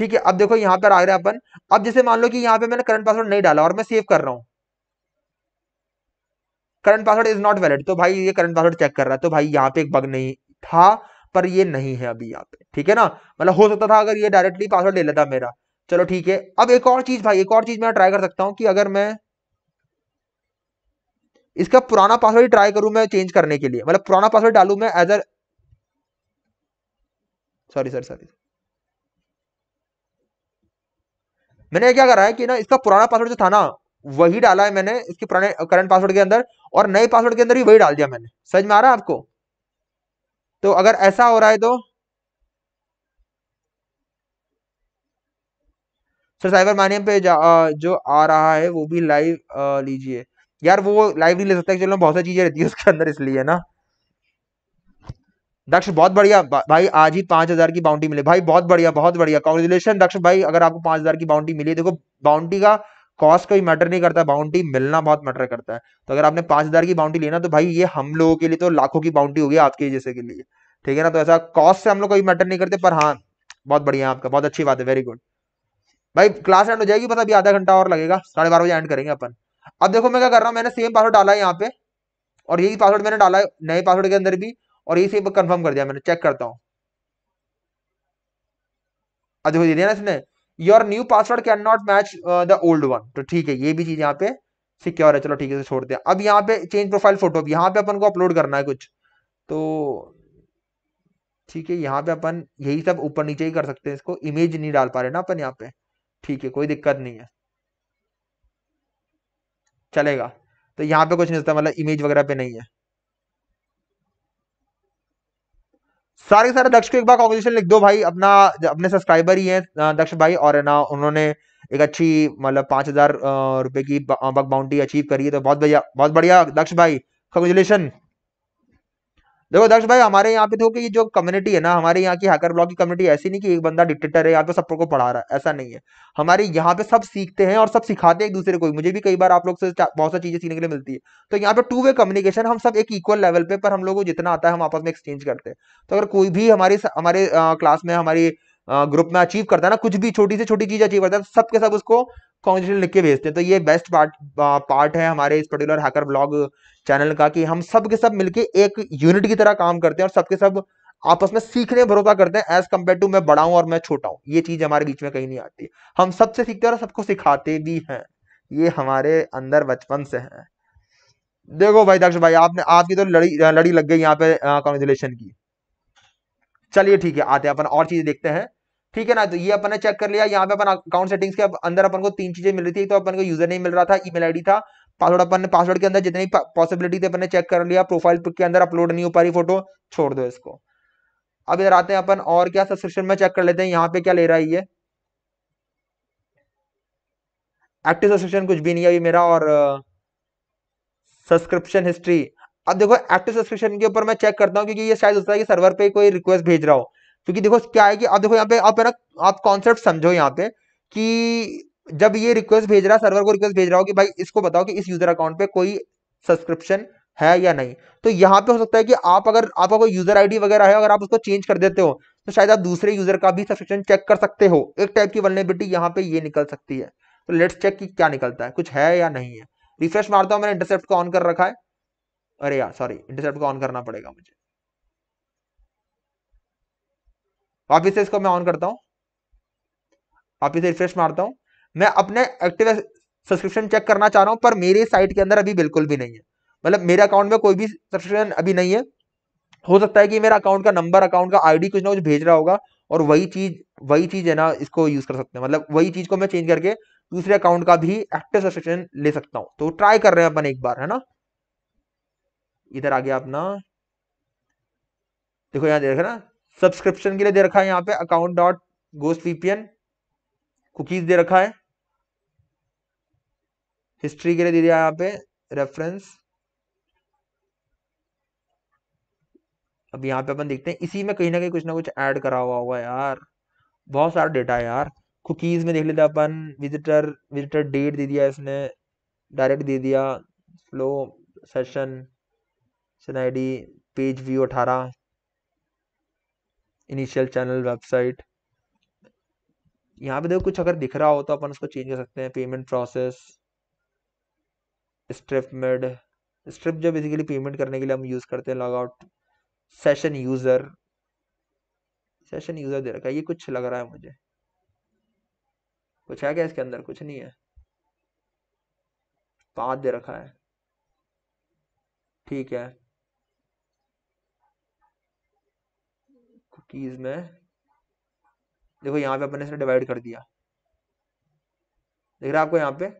ठीक है अब देखो यहाँ पर आ रहे हैं अपन अब जैसे मान लो कि यहाँ पे मैंने करंट पासवर्ड नहीं डाला और मैं सेव कर रहा हूँ current password is not valid तो भाई ये करंट पासवर्ड चेक कर रहा है तो भाई यहाँ पे एक बग नहीं था पर ये नहीं है अभी यहाँ पे ठीक है ना मतलब हो सकता था अगर ये डायरेक्टली पासवर्ड ले लेता मेरा चलो ठीक है अब एक और चीज भाई एक और चीज मैं ट्राई कर सकता हूँ कि अगर मैं इसका पुराना पासवर्ड ही ट्राई करूं मैं चेंज करने के लिए मतलब पुराना पासवर्ड डालू मैं as a sorry sir sorry मैंने क्या करा है कि ना इसका पुराना पासवर्ड जो था ना वही डाला है मैंने इसके पुराने करंट पासवर्ड के अंदर और नए पासवर्ड के अंदर ही वही डाल दिया मैंने समझ में आ रहा है आपको तो अगर ऐसा हो रहा है तो सर साइबर मानियम पे जा, जो आ रहा है वो भी लाइव लीजिए यार वो लाइव नहीं ले सकता है बहुत सारी चीजें रहती है उसके अंदर इसलिए ना दक्ष बहुत बढ़िया भाई आज ही पांच हजार की बाउंड्री मिले भाई बहुत बढ़िया बहुत बढ़िया कॉन्ग्रेचुलेशन दक्ष भाई अगर आपको पांच हजार की बाउंड्री मिली देखो बाउंड्री का कॉस्ट कोई मैटर नहीं करता बाउंड्री मिलना बहुत मैटर करता है तो अगर आपने पांच हजार की बाउंड्री लेना तो भाई ये हम लोगों के लिए तो लाखों की बाउंड्री होगी आपके जैसे के लिए ठीक है ना तो ऐसा कॉस्ट से हम लोग कोई मैटर नहीं करते पर हाँ बहुत बढ़िया आपका बहुत अच्छी बात है वेरी गुड भाई क्लास एंड हो जाएगी बस अभी आधा घंटा और लगेगा साढ़े बारह बजे एंड करेंगे अपन अब देखो मैं क्या कर रहा हूँ मैंने सेम पासवर्ड डाला है यहाँ पे और यही पासवर्ड मैंने डाला है नए पासवर्ड के अंदर भी और ये पर कंफर्म कर दिया मैंने चेक करता हूं अच्छा दे दिया ना इसने your new password can not match the old one तो ठीक है ये भी चीज यहाँ पे सिक्योर है चलो ठीक है छोड़ते हैं अब यहाँ पे चेंज प्रोफाइल फोटो यहाँ पे अपन को अपलोड करना है कुछ तो ठीक है यहाँ पे अपन यही सब ऊपर नीचे ही कर सकते हैं इसको इमेज नहीं डाल पा रहे ना अपन यहाँ पे ठीक है कोई दिक्कत नहीं है चलेगा तो यहाँ पे कुछ नहीं होता मतलब इमेज वगैरह पे नहीं है सारे के सारे दक्ष को एक बार कॉन्ग्रेचुलेशन लिख दो भाई अपना अपने सब्सक्राइबर ही हैं दक्ष भाई और ना उन्होंने एक अच्छी मतलब पांच हज़ार रुपए की बग बाउंड्री अचीव करी है तो बहुत बढ़िया बहुत बढ़िया दक्ष भाई कॉन्ग्रेचुलेशन देखो दक्ष भाई हमारे यहाँ पे देखो कि जो कम्युनिटी है ना हमारे यहाँ की हैकर ब्लॉग की कम्युनिटी ऐसी नहीं कि एक बंदा डिक्टेटर है यहाँ पे तो सबको पढ़ा रहा है ऐसा नहीं है हमारे यहाँ पे सब सीखते हैं और सब सिखाते हैं एक दूसरे को मुझे भी कई बार आप लोग से बहुत सारी चीजें सीखने के लिए मिलती है तो यहाँ पे टू वे कम्युनिकेशन हम सब एक इक्वल लेवल पे पर हम लोग को जितना आता है हम आपस में एक्सचेंज करते हैं तो अगर कोई भी हमारे हमारे क्लास में हमारी ग्रुप में अचीव करता है ना कुछ भी छोटी से छोटी चीज अचीव करता है तो सबके सब उसको कॉन्ग्रेचुलेन लिख के भेजते हैं तो ये बेस्ट पार्ट पार्ट है हमारे इस पर्टिकुलर हैकर ब्लॉग चैनल का कि हम सब के सब मिलके एक यूनिट की तरह काम करते हैं और सबके सब आपस में सीखने भरोसा करते हैं एज कम्पेयर टू मैं बड़ा हूँ और मैं छोटा हूँ ये चीज हमारे बीच में कहीं नहीं आती हम सबसे सीखते हैं और सबको सिखाते भी हैं ये हमारे अंदर बचपन से है देखो भाई दक्ष भाई आपने आपकी तो लड़ी लड़ी लग गई यहाँ पे कॉन्ग्रेचुलेशन की चलिए ठीक है आते हैं अपन और चीज देखते हैं ठीक है ना तो ये अपन ने चेक कर लिया यहाँ पे अपन अकाउंट सेटिंग्स के अंदर अपन को तीन चीजें मिल रही थी तो अपन को यूजर नहीं मिल रहा था ईमेल आईडी था पासवर्ड अपन ने पासवर्ड के अंदर जितनी पॉसिबिलिटी थी अपन ने चेक कर लिया प्रोफाइल के अंदर अपलोड नहीं हो पा रही फोटो छोड़ दो इसको अब इधर आते हैं अपन और क्या सब्सक्रिप्शन में चेक कर लेते हैं यहाँ पे क्या ले रहा है ये एक्टिव सब्सक्रिप्शन कुछ भी नहीं है अभी मेरा और सब्सक्रिप्शन हिस्ट्री अब देखो एक्टिव सब्सक्रिप्शन के ऊपर मैं चेक करता हूँ क्योंकि ये शायद होता है कि सर्वर पे कोई रिक्वेस्ट भेज रहा हो क्योंकि देखो क्या है कि अब देखो यहाँ पे आप है ना आप कॉन्सेप्ट समझो यहाँ पे कि जब ये रिक्वेस्ट भेज रहा सर्वर को रिक्वेस्ट भेज रहा हो कि भाई इसको बताओ कि इस यूजर अकाउंट पे कोई सब्सक्रिप्शन है या नहीं तो यहाँ पे हो सकता है कि आप अगर आपका कोई यूजर आई वगैरह है अगर आप उसको चेंज कर देते हो तो शायद आप दूसरे यूजर का भी सब्सक्रिप्शन चेक कर सकते हो एक टाइप की वर्नेबिलिटी यहाँ पे ये निकल सकती है तो लेट्स चेक कि क्या निकलता है कुछ है या नहीं है रिफ्रेश मारता हूँ मैंने इंटरसेप्ट को ऑन कर रखा है अरे यार सॉरी इंटरसेप्ट को ऑन करना पड़ेगा मुझे वापिस से इसको मैं ऑन करता हूँ वापिस से रिफ्रेश मारता हूँ मैं अपने एक्टिव सब्सक्रिप्शन चेक करना चाह रहा हूँ पर मेरी साइट के अंदर अभी बिल्कुल भी नहीं है मतलब मेरे अकाउंट में कोई भी सब्सक्रिप्शन अभी नहीं है हो सकता है कि मेरा अकाउंट का नंबर अकाउंट का आईडी कुछ ना कुछ भेज रहा होगा और वही चीज वही चीज है ना इसको यूज कर सकते हैं मतलब वही चीज को मैं चेंज करके दूसरे अकाउंट का भी एक्टिव सब्सक्रिप्शन ले सकता हूँ तो ट्राई कर रहे हैं अपन एक बार है ना इधर आ गया अपना देखो यहाँ दे रखा ना सब्सक्रिप्शन के लिए दे रखा है यहाँ पे account dot ghost VPN cookies दे रखा है हिस्ट्री के लिए दे दिया यहाँ पे रेफरेंस अब यहाँ पे अपन देखते हैं इसी में कहीं ना कहीं कुछ ना कुछ ऐड करा हुआ होगा यार बहुत सारा डेटा है यार कुकीज़ में देख लेते अपन विजिटर विजिटर डेट दे दिया इसने डायरेक्ट दे दिया flow session session ID page view अठारह इनिशियल चैनल वेबसाइट यहाँ पे देखो कुछ अगर दिख रहा हो तो अपन उसको चेंज कर सकते हैं payment process Stripe made Stripe जो बेसिकली पेमेंट करने के लिए हम यूज़ करते हैं logout session user session user दे रखा है ये कुछ लग रहा है मुझे कुछ है क्या इसके अंदर कुछ नहीं है पाँच दे रखा है ठीक है कीज में देखो यहाँ पे अपने डिवाइड कर दिया देख रहा है आपको यहाँ पे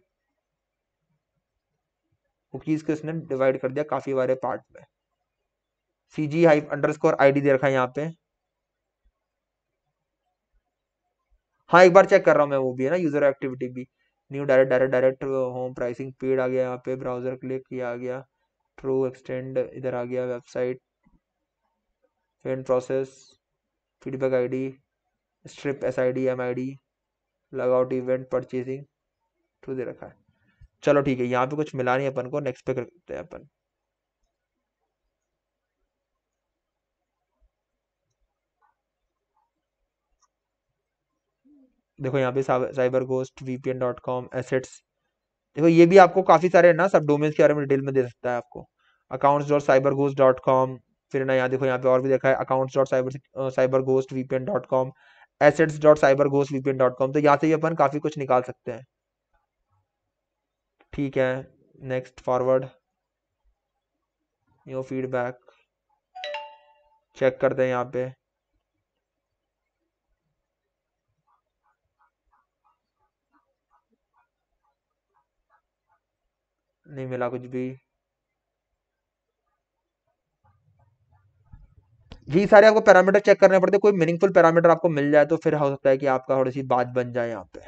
कुकीज को इसने डिवाइड कर दिया काफी बारे पार्ट में C G high underscore I D दे रखा है यहाँ पे हाँ एक बार चेक कर रहा हूँ मैं वो भी है ना यूजर एक्टिविटी भी new direct direct direct home pricing paid आ गया यहाँ पे ब्राउजर क्लिक किया आ गया ट्रू एक्सटेंड इधर आ गया website process feedback ID strip S I D M I D logout event purchasing to दे रखा है चलो ठीक है यहाँ पे कुछ मिला नहीं अपन को नेक्स्ट पे करते हैं अपन देखो यहाँ पे Cyber Ghost VPN dot com assets देखो ये भी आपको काफी सारे ना सब डोमेन्स के बारे में डिटेल में दे सकता है आपको accounts dot Cyber Ghost dot com फिर ना यहाँ देखो यहाँ पे और भी देखा है accounts dot Cyber Cyber Ghost VPN dot com assets dot Cyber ghost VPN dot com तो यहाँ से भी अपन काफ़ी कुछ निकाल सकते हैं ठीक है next forward yo feedback check करते हैं यहाँ पे नहीं मिला कुछ भी ये सारे आपको पैरामीटर चेक करने पड़ते कोई मीनिंगफुल पैरामीटर आपको मिल जाए तो फिर हो सकता है कि आपका थोड़ी सी बात बन जाए यहाँ पे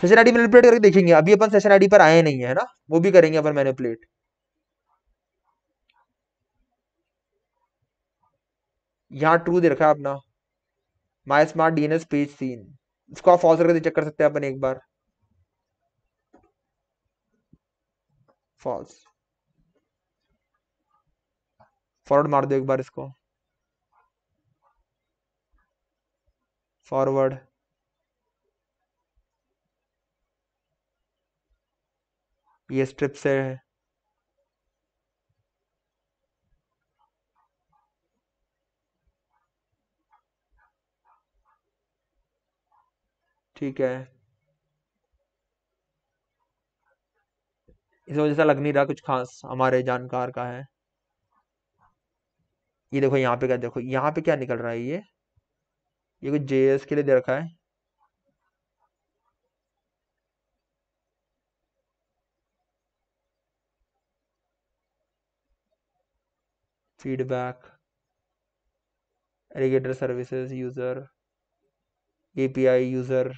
सेशन आईडी मैनिपुलेट करके देखेंगे अभी अपन सेशन आईडी पर आए नहीं है ना वो भी करेंगे अपन मैनिपुलेट यहाँ ट्रू दे रखा है अपना my smart DNS page seen इसको आप फॉल्स करके चेक कर सकते हैं अपन एक बार फॉल्स फॉरवर्ड मार दो एक बार इसको फॉरवर्ड ये स्ट्रिप से है ठीक है इस वजह से लग नहीं रहा कुछ खास हमारे जानकार का है ये देखो यहाँ पे क्या देखो यहाँ पे क्या निकल रहा है ये ये कुछ एस के लिए दे रखा है feedback alligator services user API user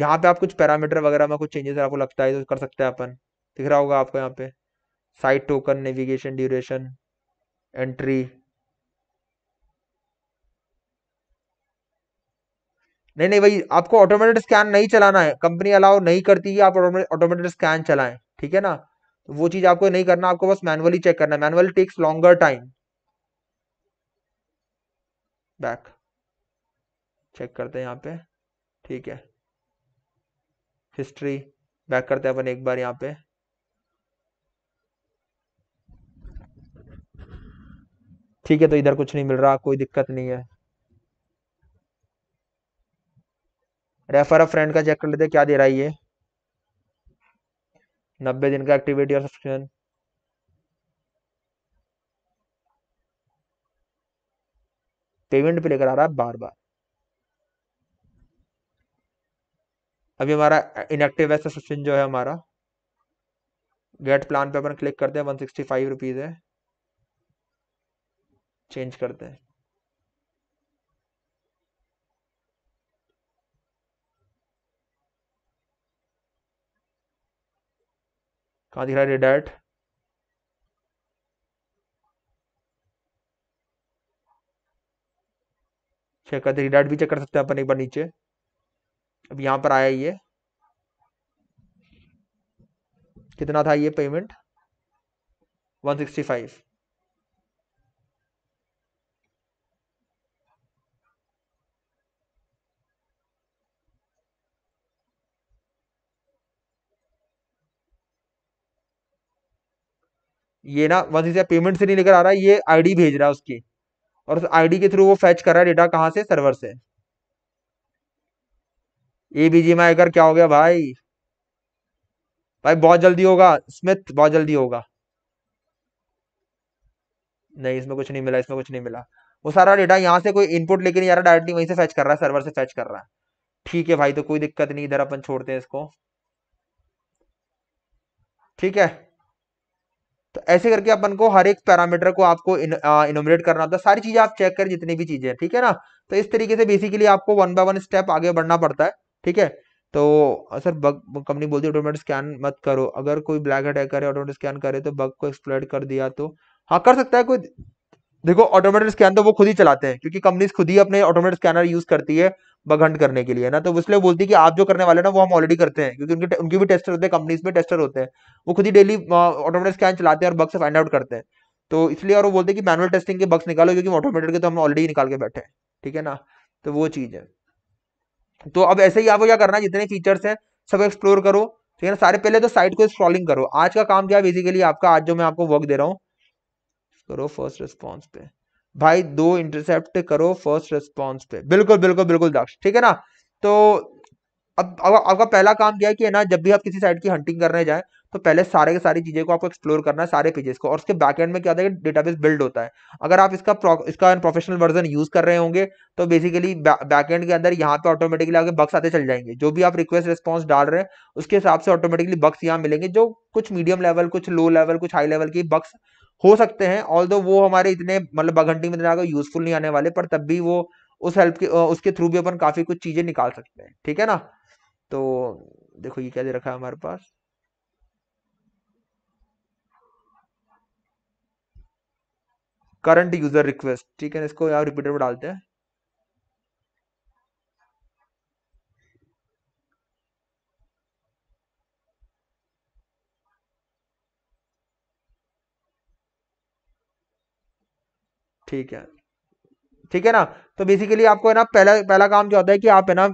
यहाँ पे आप कुछ पैरामीटर वगैरह में कुछ चेंजेस आपको लगता है तो कर सकते हैं अपन दिख रहा होगा आपको यहाँ पे site token navigation duration entry नहीं नहीं भाई आपको ऑटोमेटेड स्कैन नहीं चलाना है कंपनी अलाउ नहीं करती है आप ऑटोमेटेड स्कैन चलाएं ठीक है ना तो वो चीज आपको नहीं करना आपको बस मैनुअली चेक करना है manual takes longer time back check करते हैं यहाँ पे ठीक है हिस्ट्री बैक करते हैं अपन एक बार यहाँ पे ठीक है तो इधर कुछ नहीं मिल रहा कोई दिक्कत नहीं है रेफर ऑफ फ्रेंड का चेक कर लेते क्या दे रहा है ये नब्बे दिन का एक्टिविटी और सब्सक्रिप्शन पेमेंट पे लेकर आ रहा है बार बार अभी हमारा इनएक्टिव है सब्सक्रिप्शन तो जो है हमारा गेट प्लान पे अपन क्लिक करते हैं वन सिक्सटी फाइव रुपीज़ है चेंज करते हैं कहा दिख रहा है रेड चेक करते रिडाइट भी चेक कर सकते हैं अपन एक बार नीचे अब यहां पर आया ये कितना था ये पेमेंट 165 ये ना वन से पेमेंट से नहीं लेकर आ रहा है ये आईडी भेज रहा है उसकी और उस आईडी के थ्रू वो फैच कर रहा है डेटा कहाँ से सर्वर से ए बीजी में आकर क्या हो गया भाई भाई बहुत जल्दी होगा स्मिथ बहुत जल्दी होगा नहीं इसमें कुछ नहीं मिला इसमें कुछ नहीं मिला वो सारा डेटा यहाँ से कोई इनपुट लेके नहीं आ रहा डायरेक्टली वहीं से फैच कर रहा है सर्वर से फैच कर रहा है ठीक है भाई तो कोई दिक्कत नहीं इधर अपन छोड़ते हैं इसको ठीक है तो ऐसे करके अपन को हर एक पैरामीटर को आपको इनोमिनेट करना होता है सारी चीजें आप चेक करें जितनी भी चीजें ठीक है ना तो इस तरीके से बेसिकली आपको वन बाय वन स्टेप आगे बढ़ना पड़ता है ठीक है तो सर बग कंपनी बोलती है ऑटोमेटिक स्कैन मत करो अगर कोई ब्लैक अटैक करे ऑटोमेटिक स्कैन करे तो बग को एक्सप्लोर कर दिया तो हाँ कर सकता है कोई देखो ऑटोमेटिक स्कैन तो वो खुद ही चलाते हैं क्योंकि कंपनीज खुद ही अपने ऑटोमेटिक स्कैनर यूज करती है बघंड करने के लिए ना तो इसलिए बोलती है कि आप जो करने वाले ना वो हम ऑलरेडी करते हैं क्योंकि उनके उनके भी टेस्टर होते हैं कंपनीज में टेस्टर होते हैं वो खुद ही डेली ऑटोमेटिक स्कैन चलाते हैं और बक्स फाइंड आउट करते हैं तो इसलिए और वो बोलते हैं कि मैनुअल टेस्टिंग के बक्स निकालो क्योंकि ऑटोमेटेड के तो हम ऑलरेडी निकाल के बैठे हैं ठीक है ना तो वो चीज़ है तो अब ऐसे ही आपको क्या करना जितने फीचर्स हैं सब एक्सप्लोर करो ठीक है ना सारे पहले तो साइट को स्क्रॉलिंग करो आज का काम क्या है बेसिकली आपका आज जो मैं आपको वर्क दे रहा हूँ करो फर्स्ट रिस्पॉन्स पे भाई दो इंटरसेप्ट करो फर्स्ट रिस्पॉन्स पे बिल्कुल बिल्कुल बिल्कुल दक्ष ठीक है ना तो अब अब आपका पहला काम क्या है कि ना जब भी आप किसी साइड की हंटिंग करने जाए तो पहले सारे के सारी चीज़ें को आपको एक्सप्लोर करना है सारे पेजेस को और उसके बैक एंड में क्या होता है कि डेटाबेस बिल्ड होता है अगर आप इसका इसका प्रोफेशनल वर्जन यूज़ कर रहे होंगे तो बेसिकली बैक एंड के अंदर यहाँ पे ऑटोमेटिकली आगे बक्स आते चल जाएंगे जो भी आप रिक्वेस्ट रिस्पॉन्स डाल रहे हैं उसके हिसाब से ऑटोमेटिकली बक्स यहाँ मिलेंगे जो कुछ मीडियम लेवल कुछ लो लेवल कुछ हाई लेवल की बक्स हो सकते हैं ऑल वो हमारे इतने मतलब बघंटी में आकर यूजफुल नहीं आने वाले पर तब भी वो उस हेल्प के उसके थ्रू भी अपन काफ़ी कुछ चीज़ें निकाल सकते हैं ठीक है ना तो देखो ये क्या दे रखा है हमारे पास करंट यूजर रिक्वेस्ट ठीक है इसको यार रिपीटर पर डालते हैं ठीक है ठीक है ना तो बेसिकली आपको है ना पहला पहला काम जो होता है कि आप है ना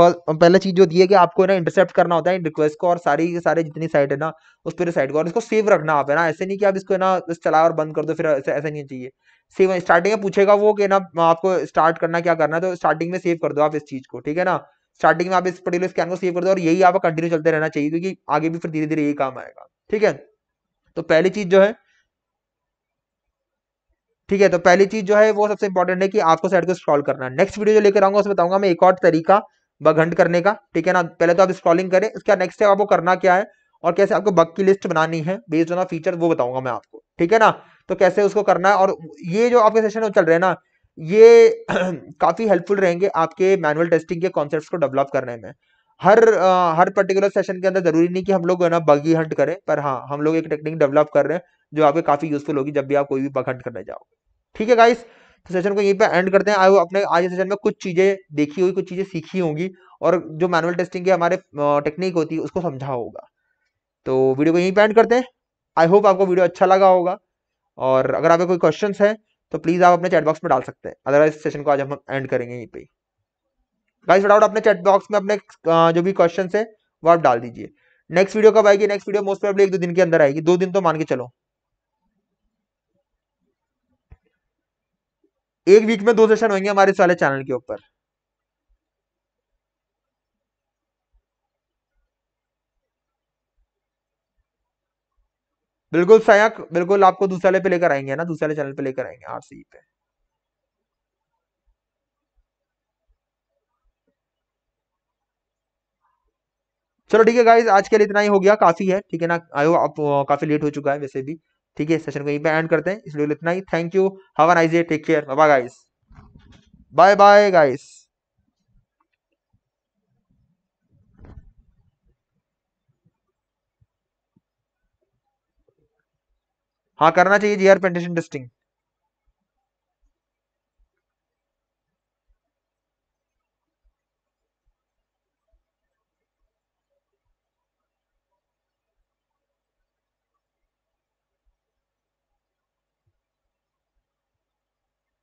पहला चीज जो दी है कि आपको है ना इंटरसेप्ट करना होता है इन रिक्वेस्ट को और सारी सारे जितनी साइट है ना उस पूरे साइट को और इसको सेव रखना आप है ना ऐसे नहीं कि आप इसको है ना चला और बंद कर दो फिर ऐसे ऐसा नहीं चाहिए सेव स्टार्टिंग में पूछेगा वो कि ना आपको स्टार्ट करना क्या करना है तो स्टार्टिंग में सेव कर दो आप इस चीज को ठीक है ना स्टार्टिंग में आप इस पर्टिकुलर स्कैन को सेव कर दो और यही आप कंटिन्यू चलते रहना चाहिए क्योंकि आगे भी फिर धीरे धीरे यही काम आएगा ठीक है तो पहली चीज जो है ठीक है तो पहली चीज जो है वो सबसे इंपॉर्टेंट है कि आपको साइड को स्क्रॉल करना नेक्स्ट वीडियो जो लेकर आऊंगा उसमें बताऊंगा मैं एक और तरीका बघंट करने का ठीक है ना पहले तो आप स्क्रॉलिंग करें उसका नेक्स्ट स्टेप आपको करना क्या है और कैसे आपको बग की लिस्ट बनानी है बेस्ड ऑन फीचर वो बताऊंगा मैं आपको ठीक है ना तो कैसे उसको करना है और ये जो आपके सेशन चल रहे हैं ना ये काफी हेल्पफुल रहेंगे आपके मैनुअल टेस्टिंग के कॉन्सेप्ट को डेवलप करने में हर आ, हर पर्टिकुलर सेशन के अंदर जरूरी नहीं कि हम लोग ना बगी हंट करें पर हाँ हम लोग एक टेक्निक डेवलप कर रहे हैं जो आपके काफ़ी यूजफुल होगी जब भी आप कोई भी वर्कआउट करने जाओगे ठीक है गाइस तो सेशन को यहीं पे एंड करते हैं आई अपने आज सेशन में कुछ चीज़ें देखी होगी कुछ चीज़ें सीखी होंगी और जो मैनुअल टेस्टिंग की हमारे टेक्निक होती है उसको समझा होगा तो वीडियो को यहीं पे एंड करते हैं आई होप आपको वीडियो अच्छा लगा होगा और अगर आपके कोई क्वेश्चन है तो प्लीज़ आप अपने चैट बॉक्स में डाल सकते हैं अदरवाइज सेशन को आज हम एंड करेंगे यहीं पे गाइस डाउट अपने चैट बॉक्स में अपने जो भी क्वेश्चन है वो आप डाल दीजिए नेक्स्ट वीडियो कब आएगी नेक्स्ट वीडियो मोस्ट प्रॉब्लम एक दो दिन के अंदर आएगी दो दिन तो मान के चलो एक वीक में दो सेशन होंगे हमारे इस वाले चैनल के ऊपर बिल्कुल सयाक बिल्कुल आपको दूसरे पे लेकर आएंगे ना दूसरे चैनल पे लेकर आएंगे सी पे चलो ठीक है गाइज आज के लिए इतना ही हो गया काफी है ठीक है ना आयो आप काफी लेट हो चुका है वैसे भी ठीक है सेशन को यहीं पे एंड करते हैं इस वीडियो इतना ही thank you have a nice day take care bye guys bye bye guys हाँ करना चाहिए जीआर पेंटेशन टेस्टिंग